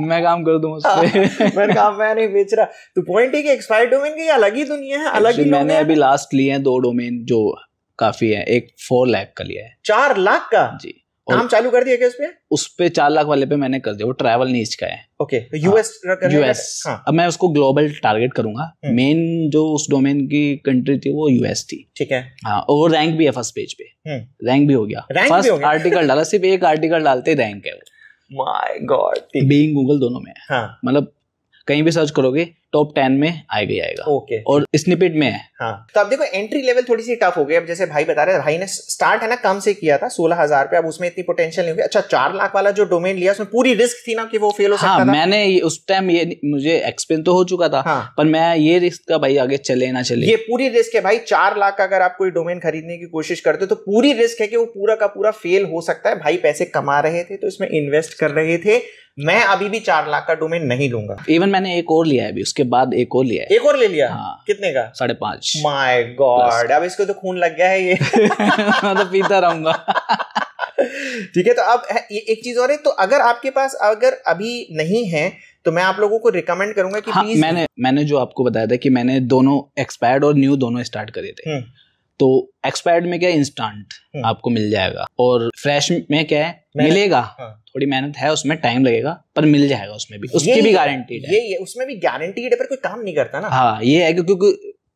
[laughs] मैं काम कर दूं उसपे हाँ, मैं काम मैं नहीं बेच रहा तो पॉइंट ही एक्सपायर डोमेन की अलग ही दुनिया है अलग ही मैंने अभी लास्ट लिए हैं दो डोमेन जो काफी है एक फोर लाख का लिया है चार लाख का जी काम चालू कर दिया क्या उसपे उस पे चार लाख वाले पे मैंने कर दिया वो ट्रैवल नीच का है ओके यूएस हाँ। यूएस हाँ। अब मैं उसको ग्लोबल टारगेट करूंगा मेन हम्म। जो उस डोमेन की कंट्री थी वो यूएस थी ठीक है हाँ और रैंक भी है फर्स्ट पेज पे रैंक हम्म। भी हो गया फर्स्ट आर्टिकल डाला सिर्फ एक आर्टिकल डालते रैंक है वो माय गॉड बींग गूगल दोनों में हाँ। मतलब कहीं भी सर्च करोगे टॉप टेन में आएगा ही आएगा ओके okay. और स्निपिट में है हाँ तो अब देखो एंट्री लेवल थोड़ी सी टफ हो गई अब जैसे भाई बता रहे भाई ने स्टार्ट है ना कम से किया था सोलह हजार पे अब उसमें इतनी पोटेंशियल नहीं हुई अच्छा चार लाख वाला जो डोमेन लिया उसमें पूरी रिस्क थी ना कि वो फेल हो हाँ, सकता हाँ, था मैंने उस टाइम ये मुझे एक्सपेंस तो हो चुका था हाँ, पर मैं ये रिस्क का भाई आगे चले ना चले ये पूरी रिस्क है भाई चार लाख का अगर आप कोई डोमेन खरीदने की कोशिश करते हो तो पूरी रिस्क है कि वो पूरा का पूरा फेल हो सकता है भाई पैसे कमा रहे थे तो इसमें इन्वेस्ट कर रहे थे मैं अभी भी चार लाख का डोमेन नहीं लूंगा इवन मैंने एक और लिया है अभी उसके उसके बाद एक और लिया एक और ले लिया हाँ कितने का साढ़े पांच माई गॉड अब इसको तो खून लग गया है ये [laughs] मैं तो पीता रहूंगा [laughs] ठीक है तो अब एक चीज और है तो अगर आपके पास अगर अभी नहीं है तो मैं आप लोगों को रिकमेंड करूंगा कि हाँ, मैंने मैंने जो आपको बताया था कि मैंने दोनों एक्सपायर्ड और न्यू दोनों स्टार्ट करे थे हम्म। तो एक्सपायर्ड में क्या इंस्टेंट हम्म। आपको मिल जाएगा और फ्रेश में क्या है मिलेगा हाँ। थोड़ी मेहनत है उसमें टाइम लगेगा पर मिल जाएगा उसमें भी उसकी भी गारंटीड है ये, ये उसमें भी गारंटीड है पर कोई काम नहीं करता ना हाँ ये है क्योंकि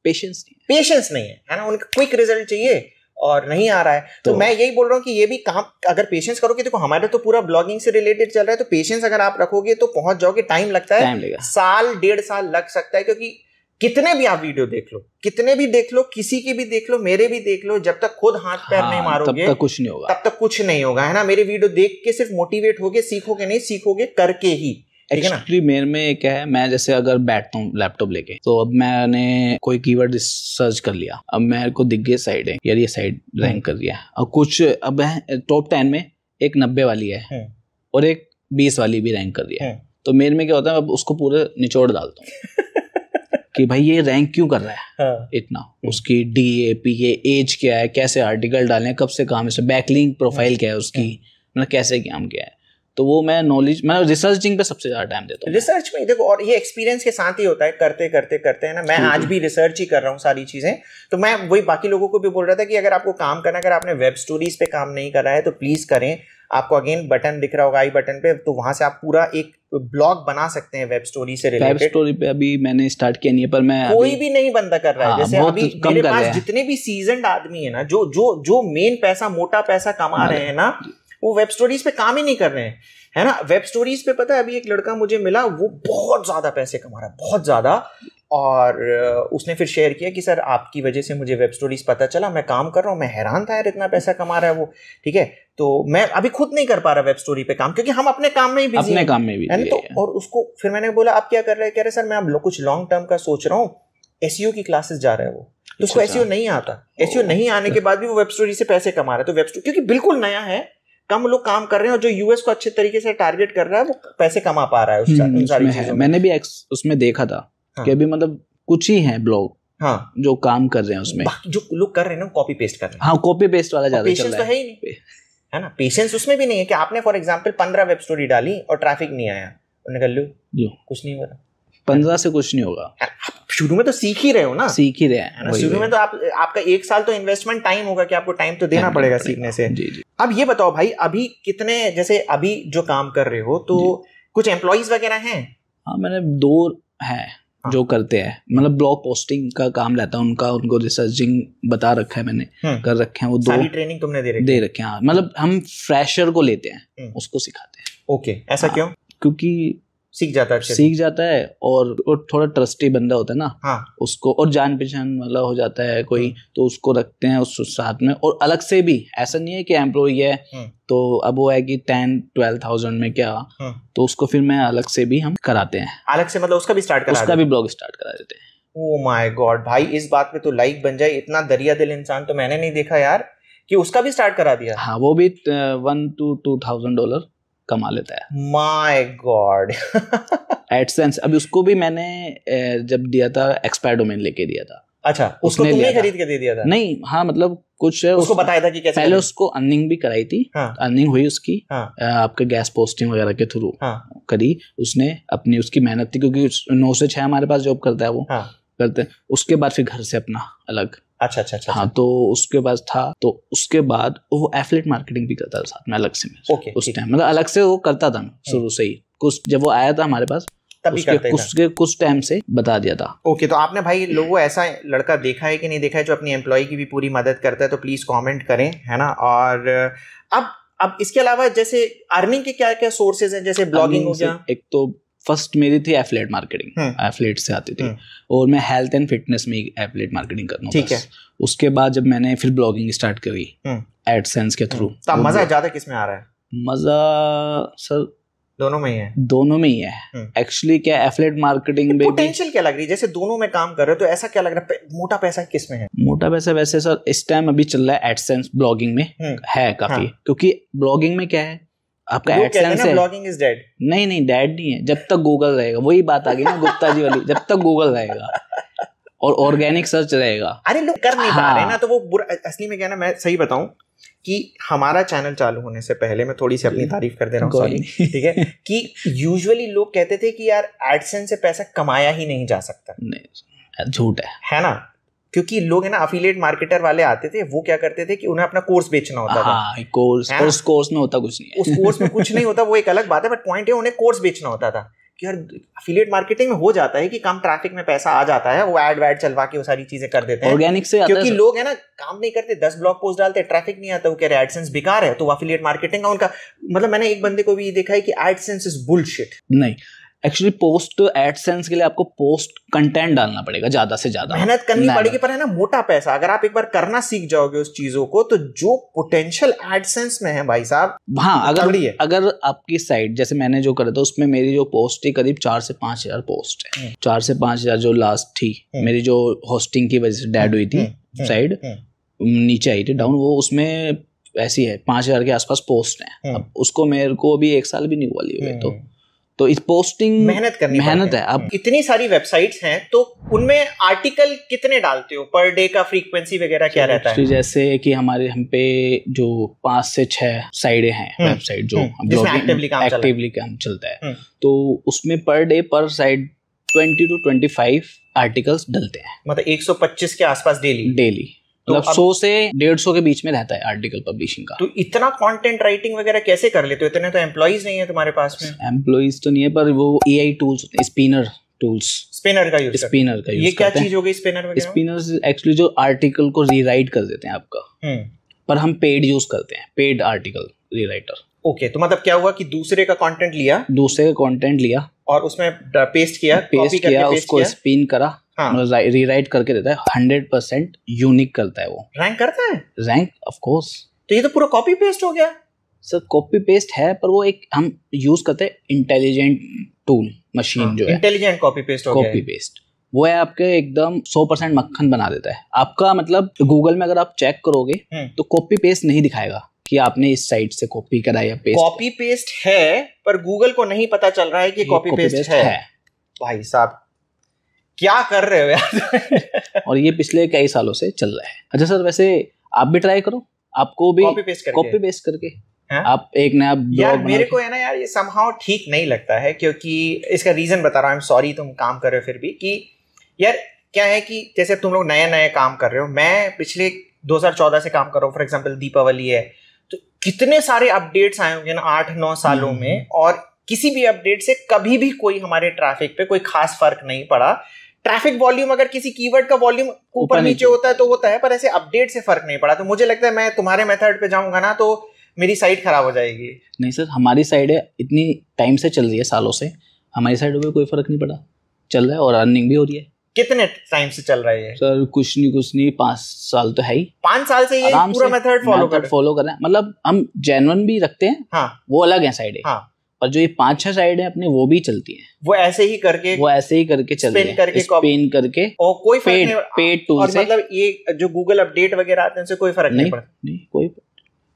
पेशेंस नहीं पेशेंस नहीं है है ना उनका क्विक रिजल्ट चाहिए और नहीं आ रहा है तो, तो मैं यही बोल रहा हूँ कि ये भी काम अगर पेशेंस करोगे देखो हमारा तो पूरा ब्लॉगिंग से रिलेटेड चल रहा है तो पेशेंस अगर आप रखोगे तो पहुंच जाओगे टाइम लगता है साल डेढ़ साल लग सकता है क्योंकि कितने भी आप वीडियो देख लो कितने भी देख लो किसी की भी देख लो मेरे भी देख लो जब तक खुद हाथ पैर हाँ, नहीं मारोगे तब तक कुछ नहीं होगा तब तक कुछ नहीं होगा है ना मेरे वीडियो देख के सिर्फ मोटिवेट होगे सीखोगे नहीं सीखोगे करके ही एक्चुअली मेरे में एक है मैं जैसे अगर बैठता हूँ लैपटॉप लेके तो अब मैंने कोई कीवर्ड सर्च कर लिया अब मेरे को दिख गई साइड है यार ये साइड रैंक कर दिया है और कुछ अब है टॉप टेन में एक नब्बे वाली है हाँ। और एक बीस वाली भी रैंक कर रही है हाँ। तो मेरे में क्या होता है अब उसको पूरा निचोड़ डालता हूँ [laughs] कि भाई ये रैंक क्यों कर रहा है हाँ। इतना उसकी D A P A age क्या है कैसे आर्टिकल डाले कब से काम है बैकलिंग प्रोफाइल क्या है उसकी हाँ। मतलब कैसे काम क्या है तो वो मैं नॉलेज मैं रिसर्चिंग पे सबसे ज़्यादा टाइम देता हूँ रिसर्च में देखो और ये एक्सपीरियंस के साथ ही होता है करते करते करते हैं ना मैं आज भी रिसर्च ही कर रहा हूँ सारी चीज़ें तो मैं वही बाकी लोगों को भी बोल रहा था कि अगर आपको काम करना अगर आपने वेब स्टोरीज पे काम नहीं करा है तो प्लीज़ करें आपको अगेन बटन दिख रहा होगा आई बटन पे तो वहां से आप पूरा एक ब्लॉग बना सकते हैं वेब स्टोरी से रिलेटेड वेब स्टोरी पे अभी मैंने स्टार्ट किया नहीं है पर मैं कोई भी नहीं बंदा कर रहा है हाँ, जैसे अभी मेरे पास जितने भी सीजनड आदमी है ना जो जो जो मेन पैसा मोटा पैसा कमा हाँ। रहे हैं ना वो वेब स्टोरीज पे काम ही नहीं कर रहे हैं है ना वेब स्टोरीज पे पता है अभी एक लड़का मुझे मिला वो बहुत ज्यादा पैसे कमा रहा है बहुत ज्यादा और उसने फिर शेयर किया कि सर आपकी वजह से मुझे वेब स्टोरीज पता चला मैं काम कर रहा हूँ मैं हैरान था यार इतना पैसा कमा रहा है वो ठीक है तो मैं अभी खुद नहीं कर पा रहा वेब स्टोरी पे काम क्योंकि हम अपने काम में ही बिजी अपने काम में भी है तो और उसको फिर मैंने बोला आप क्या कर रहे हैं कह रहे सर मैं अब कुछ लॉन्ग टर्म का सोच रहा हूँ एस की क्लासेस जा रहे हैं वो तो अच्छा, उसको एस अच्छा। नहीं आता एस नहीं आने के बाद भी वो वेब स्टोरी से पैसे कमा रहे है तो वेब स्टोरी क्योंकि बिल्कुल नया है कम लोग काम कर रहे हैं और जो यूएस को अच्छे तरीके से टारगेट कर रहा है वो पैसे कमा पा रहा है उस हम्म, मैंने भी उसमें देखा था हाँ। कि अभी मतलब कुछ ही है ब्लॉग हाँ जो काम कर रहे हैं उसमें जो लोग कर रहे हैं ना कॉपी पेस्ट कर रहे हैं हाँ कॉपी पेस्ट वाला ज्यादा चल रहा तो है ही नहीं है ना पेशेंस उसमें भी नहीं है कि आपने फॉर एग्जाम्पल पंद्रह वेब स्टोरी डाली और ट्रैफिक नहीं आया उन्होंने कहा लो कुछ नहीं हो रहा पंद्रह से कुछ नहीं होगा हाँ, शुरू में तो सीख ही रहे हो ना सीख ही रहे हैं शुरू में तो आप आपका एक साल तो इन्वेस्टमेंट टाइम होगा कि आपको टाइम तो देना पड़ेगा सीखने से जी जी अब ये बताओ भाई अभी कितने जैसे अभी जो काम कर रहे हो तो कुछ एम्प्लॉयज वगैरह हैं हाँ मैंने दो हैं हाँ। जो करते हैं मतलब ब्लॉग पोस्टिंग का काम रहता है उनका उनको रिसर्चिंग बता रखा है मैंने हम्म। कर रखे हैं वो दो ट्रेनिंग तुमने दे रखी दे रखे हैं हाँ। मतलब हम फ्रेशर को लेते हैं हम्म। उसको सिखाते हैं ओके ऐसा हाँ। क्यों क्योंकि सीख जाता है सीख जाता है और वो थोड़ा ट्रस्टी बंदा होता है ना हाँ। उसको और जान पहचान वाला हो जाता है कोई हाँ। तो उसको रखते हैं उस साथ में और अलग से भी ऐसा नहीं है कि एम्प्लॉय है हाँ। तो अब वो है कि टेन ट्वेल्व थाउजेंड में क्या हाँ। तो उसको फिर मैं अलग से भी हम कराते हैं अलग से मतलब उसका भी स्टार्ट करा उसका भी ब्लॉग स्टार्ट करा देते हैं ओ माय गॉड भाई इस बात पे तो लाइक बन जाए इतना दरिया दिल इंसान तो मैंने नहीं देखा यार कि उसका भी स्टार्ट करा दिया हाँ वो भी one two two thousand dollar कमा लेता है माय गॉड एडसेंस अभी उसको भी मैंने जब दिया था एक्सपायर डोमेन लेके दिया था अच्छा उसने लिया खरीद के दे दिया था नहीं हाँ मतलब कुछ उसको, उसको बताया था कि कैसे पहले उसको अर्निंग भी कराई थी हाँ, अर्निंग हुई उसकी हाँ, आपके गैस पोस्टिंग वगैरह के थ्रू हाँ, करी उसने अपनी उसकी मेहनत थी क्योंकि नौ से छह हमारे पास जॉब करता है वो हाँ, करते हैं उसके बाद फिर घर से अपना अलग अच्छा अच्छा अच्छा हाँ अच्छा। तो उसके पास था तो उसके बाद वो एफलेट मार्केटिंग भी करता था साथ में अलग से मैं ओके उस टाइम मतलब अलग से वो करता था मैं हम्म। शुरू से ही कुछ जब वो आया था हमारे पास उसके कुछ के कुछ टाइम से बता दिया था ओके okay, तो आपने भाई लोगों ऐसा लड़का देखा है कि नहीं देखा है जो अपनी एम्प्लॉय की भी पूरी मदद करता है तो प्लीज कमेंट करें है ना और अब अब इसके अलावा जैसे अर्निंग के क्या क्या सोर्सेज हैं जैसे ब्लॉगिंग हो गया एक तो फर्स्ट मेरी थी एफलेट मार्केटिंग एफलेट से आती थी हम्म। और मैं हेल्थ एंड फिटनेस में एफलेट मार्केटिंग करना ठीक है उसके बाद जब मैंने फिर ब्लॉगिंग स्टार्ट करी एडसेंस हम्म। के थ्रू तो मजा ज्यादा किस में आ रहा है मजा सर दोनों में ही है दोनों में ही है एक्चुअली हम्म। क्या एफलेट मार्केटिंग तो में पोटेंशियल क्या लग रही है जैसे दोनों में काम कर रहे हो तो ऐसा क्या लग रहा है मोटा पैसा किस में है मोटा पैसा वैसे सर इस टाइम अभी चल रहा है एडसेंस ब्लॉगिंग में है काफी हाँ। क्योंकि ब्लॉगिंग में क्या है आपका एक्शन से ब्लॉगिंग इज डेड नहीं नहीं डेड नहीं है जब तक गूगल रहेगा वही बात आ गई ना गुप्ता जी वाली जब तक गूगल रहेगा और ऑर्गेनिक सर्च रहेगा अरे लोग कर नहीं हाँ। पा रहे हाँ। ना तो वो बुरा असली में क्या ना मैं सही बताऊं कि हमारा चैनल चालू होने से पहले मैं थोड़ी सी अपनी तारीफ कर दे रहा हूँ सॉरी ठीक है कि यूजुअली लोग कहते थे कि यार एडसेंस से पैसा कमाया ही नहीं जा सकता नहीं झूठ है है ना क्योंकि लोग है ना अफिलिएट मार्केटर वाले आते थे वो क्या करते थे कि उन्हें अपना कोर्स बेचना होता था हाँ, कोर्स और हाँ? उस कोर्स में होता कुछ नहीं उस कोर्स में कुछ नहीं होता वो एक अलग बात है बट पॉइंट है उन्हें कोर्स बेचना होता था कि यार अफिलिएट मार्केटिंग में हो जाता है कि कम ट्रैफिक में पैसा आ जाता है वो एड वैड चलवा के वो सारी चीजें कर देते हैं ऑर्गेनिक से क्योंकि है लोग है ना काम नहीं करते दस ब्लॉग पोस्ट डालते हैं ट्रैफिक नहीं आता वो कह रहे एडसेंस बेकार है तो अफिलिएट मार्केटिंग का उनका मतलब मैंने एक बंदे को भी देखा है कि एडसेंस इज बुलशिट नहीं एक्चुअली पोस्ट एडसेंस के लिए आपको पोस्ट कंटेंट डालना पड़ेगा ज्यादा से ज्यादा मेहनत करनी पड़ेगी पर है ना मोटा पैसा अगर आप एक बार करना सीख जाओगे उस चीजों को तो जो पोटेंशियल एडसेंस में है भाई साहब हाँ अगर है। अगर आपकी साइट जैसे मैंने जो करा था उसमें मेरी जो पोस्ट थी करीब चार से पांच हजार पोस्ट है हम्म। चार से पांच हजार जो लास्ट थी हम्म। मेरी जो होस्टिंग की वजह से डेड हुई थी साइड हम्म, नीचे आई थी डाउन वो उसमें ऐसी है पांच हजार के आसपास पोस्ट है अब उसको मेरे को अभी एक साल भी नहीं हुआ तो तो इस पोस्टिंग मेहनत करनी मेहनत है अब हम्म। इतनी सारी वेबसाइट्स हैं तो उनमें आर्टिकल कितने डालते हो पर डे का फ्रीक्वेंसी वगैरह क्या रहता है जैसे कि हमारे हम पे जो पांच से छह साइडें हैं वेबसाइट हम्म। जो एक्टिवली हम्म। काम, चलता है तो उसमें per day per site twenty two twenty five articles डलते हैं मतलब 125 के आसपास डेली डेली तो मतलब सौ से डेढ़ सौ के बीच में रहता है आर्टिकल पब्लिशिंग का तो इतना कंटेंट राइटिंग वगैरह कैसे कर लेते हो इतने तो एम्प्लॉज नहीं है तुम्हारे पास में एम्प्लॉज तो नहीं है पर वो A I tools spinner tools spinner का यूज स्पिनर का यूज ये क्या चीज हो गई स्पिनर स्पिनर एक्चुअली जो आर्टिकल को रीराइट कर देते हैं आपका हम्म। पर हम पेड यूज करते हैं पेड आर्टिकल रीराइटर ओके तो मतलब क्या हुआ कि दूसरे का कंटेंट लिया दूसरे का कंटेंट लिया और उसमें पेस्ट uh, किया पेस्ट किया उसको स्पिन करा हाँ. रीराइट मतलब करके देता है हंड्रेड परसेंट यूनिक करता है वो रैंक करता है रैंक ऑफ कोर्स तो ये तो पूरा कॉपी पेस्ट हो गया सर कॉपी पेस्ट है पर वो एक हम यूज करते हैं इंटेलिजेंट टूल मशीन जो है intelligent copy paste copy paste वो है आपके एकदम सौ परसेंट मक्खन बना देता है आपका मतलब गूगल में अगर आप चेक करोगे हम्म। तो कॉपी पेस्ट नहीं दिखाएगा कि आपने इस साइट से कॉपी करा या पेस्ट कॉपी पेस्ट है पर गूगल को नहीं पता चल रहा है कि कॉपी पेस्ट, पेस्ट है, है। भाई साहब क्या कर रहे हो यार [laughs] और ये पिछले कई सालों से चल रहा है अच्छा सर वैसे आप भी ट्राई करो आपको भी कॉपी पेस्ट करके पेस्ट है? हाँ? आप एक नया यार मेरे को है ना यार ये समहाउ ठीक नहीं लगता है क्योंकि इसका रीजन बता रहा हूँ सॉरी तुम काम कर रहे हो फिर भी कि यार क्या है कि जैसे तुम लोग नए नए काम कर रहे हो मैं पिछले 2014 से काम कर रहा हूँ फॉर एग्जाम्पल दीपावली है तो कितने सारे अपडेट्स आए होंगे ना आठ नौ सालों हम्म। में और किसी भी अपडेट से कभी भी कोई हमारे ट्रैफिक पे कोई खास फर्क नहीं पड़ा ट्रैफिक वॉल्यूम अगर किसी कीवर्ड का वॉल्यूम ऊपर नीचे होता है तो होता है पर ऐसे अपडेट से फर्क नहीं पड़ा तो मुझे लगता है मैं तुम्हारे मेथड पे जाऊंगा ना तो मेरी साइट खराब हो जाएगी नहीं सर हमारी साइड है इतनी टाइम से चल रही है सालों से हमारी साइड पर कोई फर्क नहीं पड़ा चल रहा है और अर्निंग भी हो रही है कितने टाइम से चल रहा है सर कुछ नहीं कुछ नहीं पाँच साल तो है ही पाँच साल से ये पूरा मेथड फॉलो कर फॉलो कर रहे हैं मतलब हम जेनवन भी रखते हैं हाँ वो अलग है साइड हाँ और जो ये पांच छह साइड है अपने वो भी चलती है वो ऐसे ही करके वो ऐसे ही करके चल रही करके स्पिन करके और कोई पेड पेड टूल से मतलब ये जो गूगल अपडेट वगैरह आते हैं उनसे कोई फर्क नहीं पड़ता नहीं कोई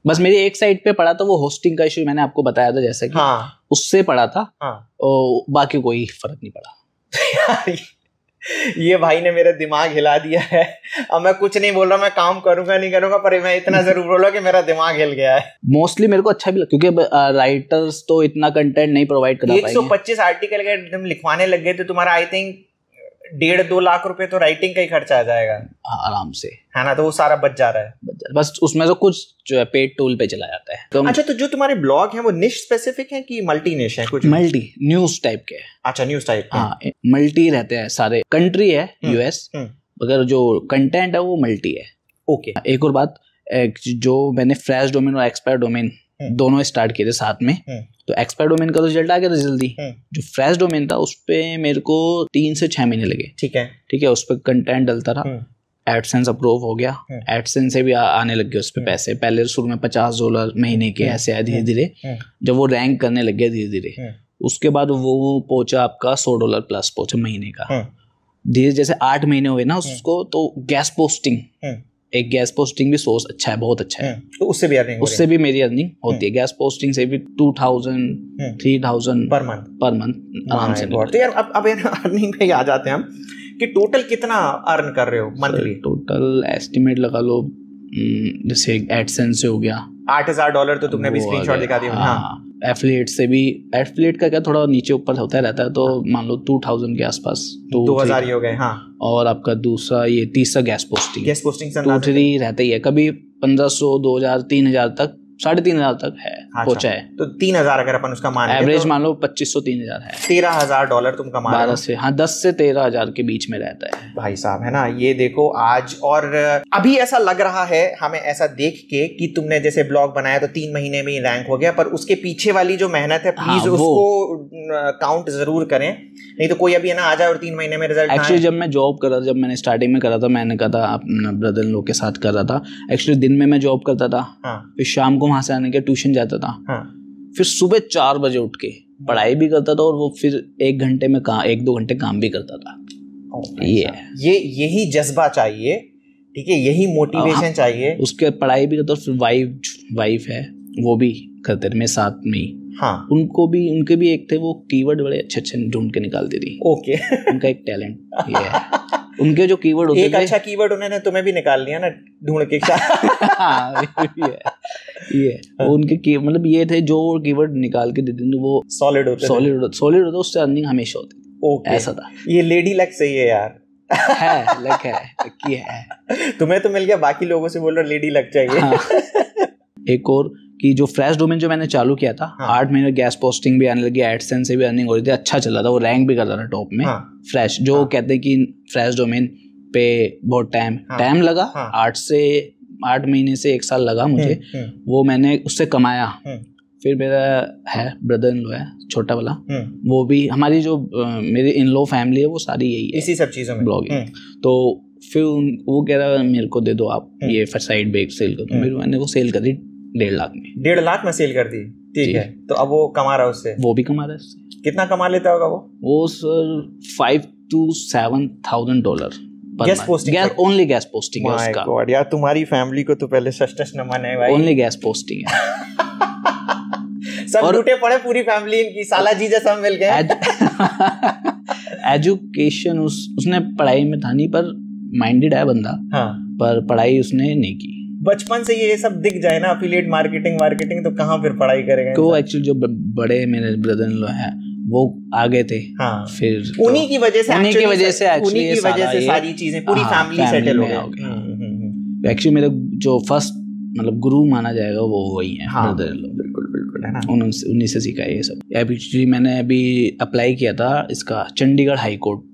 बस मेरी एक साइड पे पड़ा था वो होस्टिंग का इशू मैंने आपको बताया था जैसे कि हाँ। उससे पड़ा था हाँ। और बाकी कोई फर्क नहीं पड़ा [laughs] ये भाई ने मेरा दिमाग हिला दिया है अब मैं कुछ नहीं बोल रहा मैं काम करूंगा नहीं करूंगा पर मैं इतना जरूर बोला कि मेरा दिमाग हिल गया है मोस्टली मेरे को अच्छा भी लगा क्योंकि राइटर्स तो इतना कंटेंट नहीं प्रोवाइड कर सौ 125 आर्टिकल के तुम लिखवाने लग गए तो तुम्हारा आई थिंक डेढ़ दो लाख रुपए तो राइटिंग का ही खर्चा आ जाएगा हाँ, आराम से है ना तो वो सारा बच जा रहा है बस उसमें तो कुछ जो है पेड टूल पे चला जाता है तो अच्छा तो जो तुम्हारे ब्लॉग है वो निश स्पेसिफिक है कि मल्टी निश है कुछ मल्टी न्यूज टाइप के अच्छा न्यूज टाइप हाँ मल्टी रहते हैं सारे कंट्री है यूएस हम्म, हम्म। मगर जो कंटेंट है वो मल्टी है ओके एक और बात जो मैंने फ्रेश डोमेन और एक्सपायर डोमेन हम्म। दोनों स्टार्ट किए थे साथ में हम्म। तो एक्सपायर डोमेन का रिजल्ट तो आ गया था जल्दी हम्म। जो फ्रेश डोमेन था उस पर मेरे को तीन से छह महीने लगे ठीक है ठीक है उस पर कंटेंट डलता रहा एडसेंस अप्रूव हो गया एडसेंस से भी आ, आने लग गए उस पर पैसे पहले शुरू में पचास डॉलर महीने के ऐसे आए धीरे धीरे जब वो रैंक करने लग गया धीरे धीरे उसके बाद वो पहुंचा आपका सौ डॉलर प्लस पहुंचा महीने का धीरे जैसे आठ महीने हुए ना उसको तो गैस पोस्टिंग एक गैस पोस्टिंग भी सोर्स अच्छा है बहुत अच्छा है हम्म, तो उससे भी अर्निंग उससे भी मेरी अर्निंग होती है गैस हम्म। पोस्टिंग से भी two thousand three thousand per month per month आराम से तो यार अब अब अर्निंग [laughs] पे आ जाते हैं हम कि टोटल कितना अर्न कर रहे हो मंथली टोटल एस्टिमेट लगा लो हम्म, जैसे एडसेंस से हो गया आठ हजार डॉलर तो तुमने भी स्क्रीनशॉट दिखा दिया हाँ एफिलेट हाँ। से भी एफिलेट का क्या थोड़ा नीचे ऊपर होता रहता है तो मान लो टू थाउजेंड के आसपास दो हजार ही हो गए हाँ और आपका दूसरा ये तीसरा guest posting guest posting totally रहता ही है कभी पंद्रह सौ दो हजार तीन हजार तक साढ़े तीन हजार तक है अच्छा। पहुंचा है तो तीन हजार अगर अपन उसका मान एवरेज तो मान लो पच्चीस सौ तीन हजार है तेरह हजार डॉलर तुम कमा बारह से हाँ दस से तेरह हजार के बीच में रहता है भाई साहब है ना ये देखो आज और अभी ऐसा लग रहा है हमें ऐसा देख के कि तुमने जैसे ब्लॉग बनाया तो तीन महीने में ही रैंक हो गया पर उसके पीछे वाली जो मेहनत है प्लीज हाँ, उसको काउंट जरूर करें नहीं तो कोई अभी है ना आ जाए और तीन महीने में रिजल्ट एक्चुअली जब मैं जॉब कर रहा था जब मैंने स्टार्टिंग में करा था मैंने कहा था अपना ब्रदर लोग के साथ कर रहा था एक्चुअली दिन में मैं जॉब करता था हाँ। फिर शाम को वहां से आने के ट्यूशन जाता था हाँ। फिर सुबह चार बजे उठ के पढ़ाई भी करता था और वो फिर एक घंटे में काम एक दो घंटे काम भी करता था oh ये ये यही जज्बा चाहिए ठीक है यही मोटिवेशन हाँ, चाहिए उसके पढ़ाई भी करता फिर वाइफ वाइफ है वो भी करते थे मेरे साथ में ही हाँ उनको भी उनके भी एक थे वो कीवर्ड बड़े अच्छे अच्छे ढूंढ के निकालती थी ओके उनका एक टैलेंट ये है [laughs] उनके जो कीवर्ड होते एक अच्छा कीवर्ड उन्होंने तुम्हें भी निकाल लिया ना ढूंढ के [laughs] हाँ ये उनके मतलब ये थे जो कीवर्ड निकाल के देते वो सॉलिड होते सॉलिड होता सॉलिड होता उससे अर्निंग हमेशा होती ओके ऐसा था ये लेडी लक सही है यार है लक है लकी है तुम्हें तो मिल गया बाकी लोगों से बोल रहा लेडी लक चाहिए हाँ। एक और कि जो फ्रेश डोमेन जो मैंने चालू किया था हाँ। आठ महीने गैस पोस्टिंग भी आने लगी एडसेंस से भी अर्निंग हो रही थी अच्छा चला था वो रैंक भी कर रहा था टॉप में हाँ। फ्रेश जो हाँ। कहते हैं कि फ्रेश डोमेन पे बहुत टाइम हाँ। टाइम लगा हाँ। आठ से आठ महीने से एक साल लगा मुझे हम्म, हम्म। वो मैंने उससे कमाया हम्म। फिर मेरा है ब्रदर इन लो है छोटा वाला वो भी हमारी जो मेरी इन लो फैमिली है वो सारी यही है इसी सब चीज़ों में ब्लॉगिंग तो फिर वो कह रहा मेरे को दे दो आप ये साइड बैग सेल दो फिर मैंने वो सेल दी डेढ़ लाख में डेढ़ लाख में सेल कर दी ठीक है तो अब वो कमा रहा है उससे वो भी कमा रहा है कितना कमा लेता होगा वो वो sir five two seven thousand dollar guest posting guest only guest posting है उसका गॉड यार तुम्हारी फैमिली को तो पहले न माने भाई ओनली गैस पोस्टिंग है [laughs] सब पड़े पूरी फैमिली इनकी साला जी जैसा मिल गए एजुकेशन [laughs] उस उसने पढ़ाई में था नहीं पर माइंडेड है बंदा हाँ। पर पढ़ाई उसने नहीं की बचपन से ये सब दिख जाए ना अफिलिएट मार्केटिंग मार्केटिंग तो कहाँ फिर पढ़ाई करेगा तो एक्चुअली जो बड़े मेरे ब्रदर इन लॉ हैं वो आ गए थे हाँ। फिर तो उन्हीं की वजह से उन्हीं की वजह से उन्हीं की वजह से सारी चीजें पूरी फैमिली हाँ, सेटल हो गई एक्चुअली हम्म, हम्म, हम्म। तो मेरे जो फर्स्ट मतलब गुरु माना जाएगा वो वही है हाँ, बिल्कुल बिल्कुल है ना उन्होंने उन्हीं से सीखा ये सब अभी मैंने अभी अप्लाई किया था इसका चंडीगढ़ हाई कोर्ट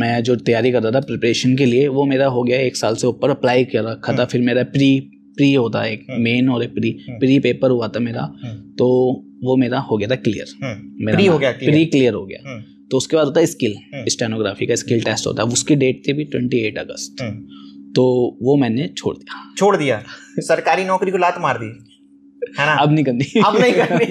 मैं जो तैयारी करता था प्रिपरेशन के लिए वो मेरा हो गया एक साल से ऊपर अप्लाई किया रखा था फिर मेरा प्री प्री होता है एक मेन और एक प्री प्री पेपर हुआ था मेरा तो वो मेरा हो गया था क्लियर हम्म. हाँ, प्री हो गया प्री क्लियर हो गया तो उसके बाद होता है स्किल हम्म. स्टेनोग्राफी का स्किल टेस्ट होता है उसकी डेट थी भी ट्वेंटी एट अगस्त हम्म. तो वो मैंने छोड़ दिया छोड़ दिया सरकारी नौकरी को लात मार दी है ना अब नहीं करनी अब नहीं करनी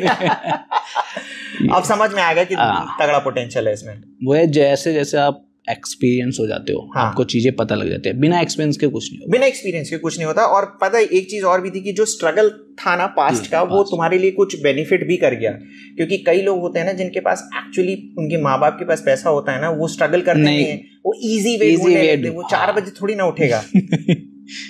[laughs] अब समझ में आ गया कि हाँ. तगड़ा पोटेंशियल है इसमें वो है जैसे जैसे आप एक्सपीरियंस हो जाते हो हाँ. आपको चीजें पता लग जाती है बिना एक्सपीरियंस के कुछ नहीं होता बिना एक्सपीरियंस के कुछ नहीं होता और पता है एक चीज और भी थी कि जो स्ट्रगल था ना पास्ट hmm, का वो तुम्हारे लिए कुछ बेनिफिट भी कर गया क्योंकि कई लोग होते हैं ना जिनके पास एक्चुअली उनके माँ बाप के पास पैसा होता है ना वो स्ट्रगल करते नहीं है वो इजी वे इजी वे वो चार बजे थोड़ी ना उठेगा [laughs]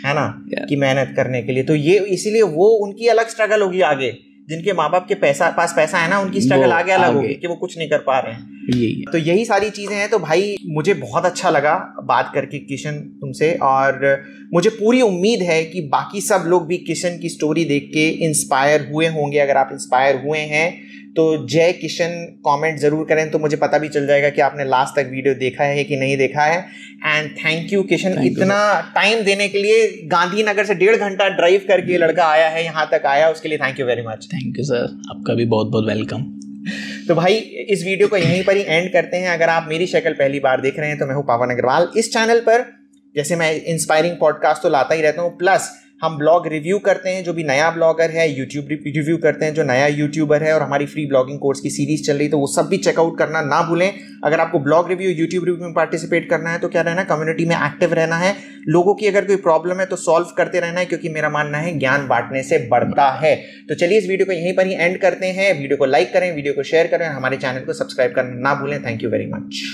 है ना कि मेहनत करने के लिए तो ये इसीलिए वो उनकी अलग स्ट्रगल होगी आगे जिनके माँ बाप के पैसा पास पैसा है ना उनकी स्ट्रगल आगे अलग होगी कि वो कुछ नहीं कर पा रहे हैं यही तो यही सारी चीज़ें हैं तो भाई मुझे बहुत अच्छा लगा बात करके किशन तुमसे और मुझे पूरी उम्मीद है कि बाकी सब लोग भी किशन की स्टोरी देख के इंस्पायर हुए होंगे अगर आप इंस्पायर हुए हैं तो जय किशन कमेंट ज़रूर करें तो मुझे पता भी चल जाएगा कि आपने लास्ट तक वीडियो देखा है कि नहीं देखा है एंड थैंक यू किशन इतना टाइम देने के लिए गांधीनगर से डेढ़ घंटा ड्राइव करके ये लड़का आया है यहाँ तक आया उसके लिए thank you very much thank you sir आपका भी बहुत बहुत वेलकम तो भाई इस वीडियो को यहीं पर ही एंड करते हैं अगर आप मेरी शक्ल पहली बार देख रहे हैं तो मैं हूँ पावन अग्रवाल इस चैनल पर जैसे मैं इंस्पायरिंग पॉडकास्ट तो लाता ही रहता हूँ प्लस हम ब्लॉग रिव्यू करते हैं जो भी नया ब्लॉगर है यूट्यूब रिव्यू करते हैं जो नया यूट्यूबर है और हमारी फ्री ब्लॉगिंग कोर्स की सीरीज चल रही तो वो सब भी चेकआउट करना ना भूलें अगर आपको ब्लॉग रिव्यू यूट्यूब रिव्यू में पार्टिसिपेट करना है तो क्या रहना कम्युनिटी में एक्टिव रहना है लोगों की अगर कोई प्रॉब्लम है तो सॉल्व करते रहना है क्योंकि मेरा मानना है ज्ञान बांटने से बढ़ता है तो चलिए इस वीडियो को यहीं पर ही एंड करते हैं वीडियो को लाइक करें वीडियो को शेयर करें हमारे चैनल को सब्सक्राइब करना ना भूलें थैंक यू वेरी मच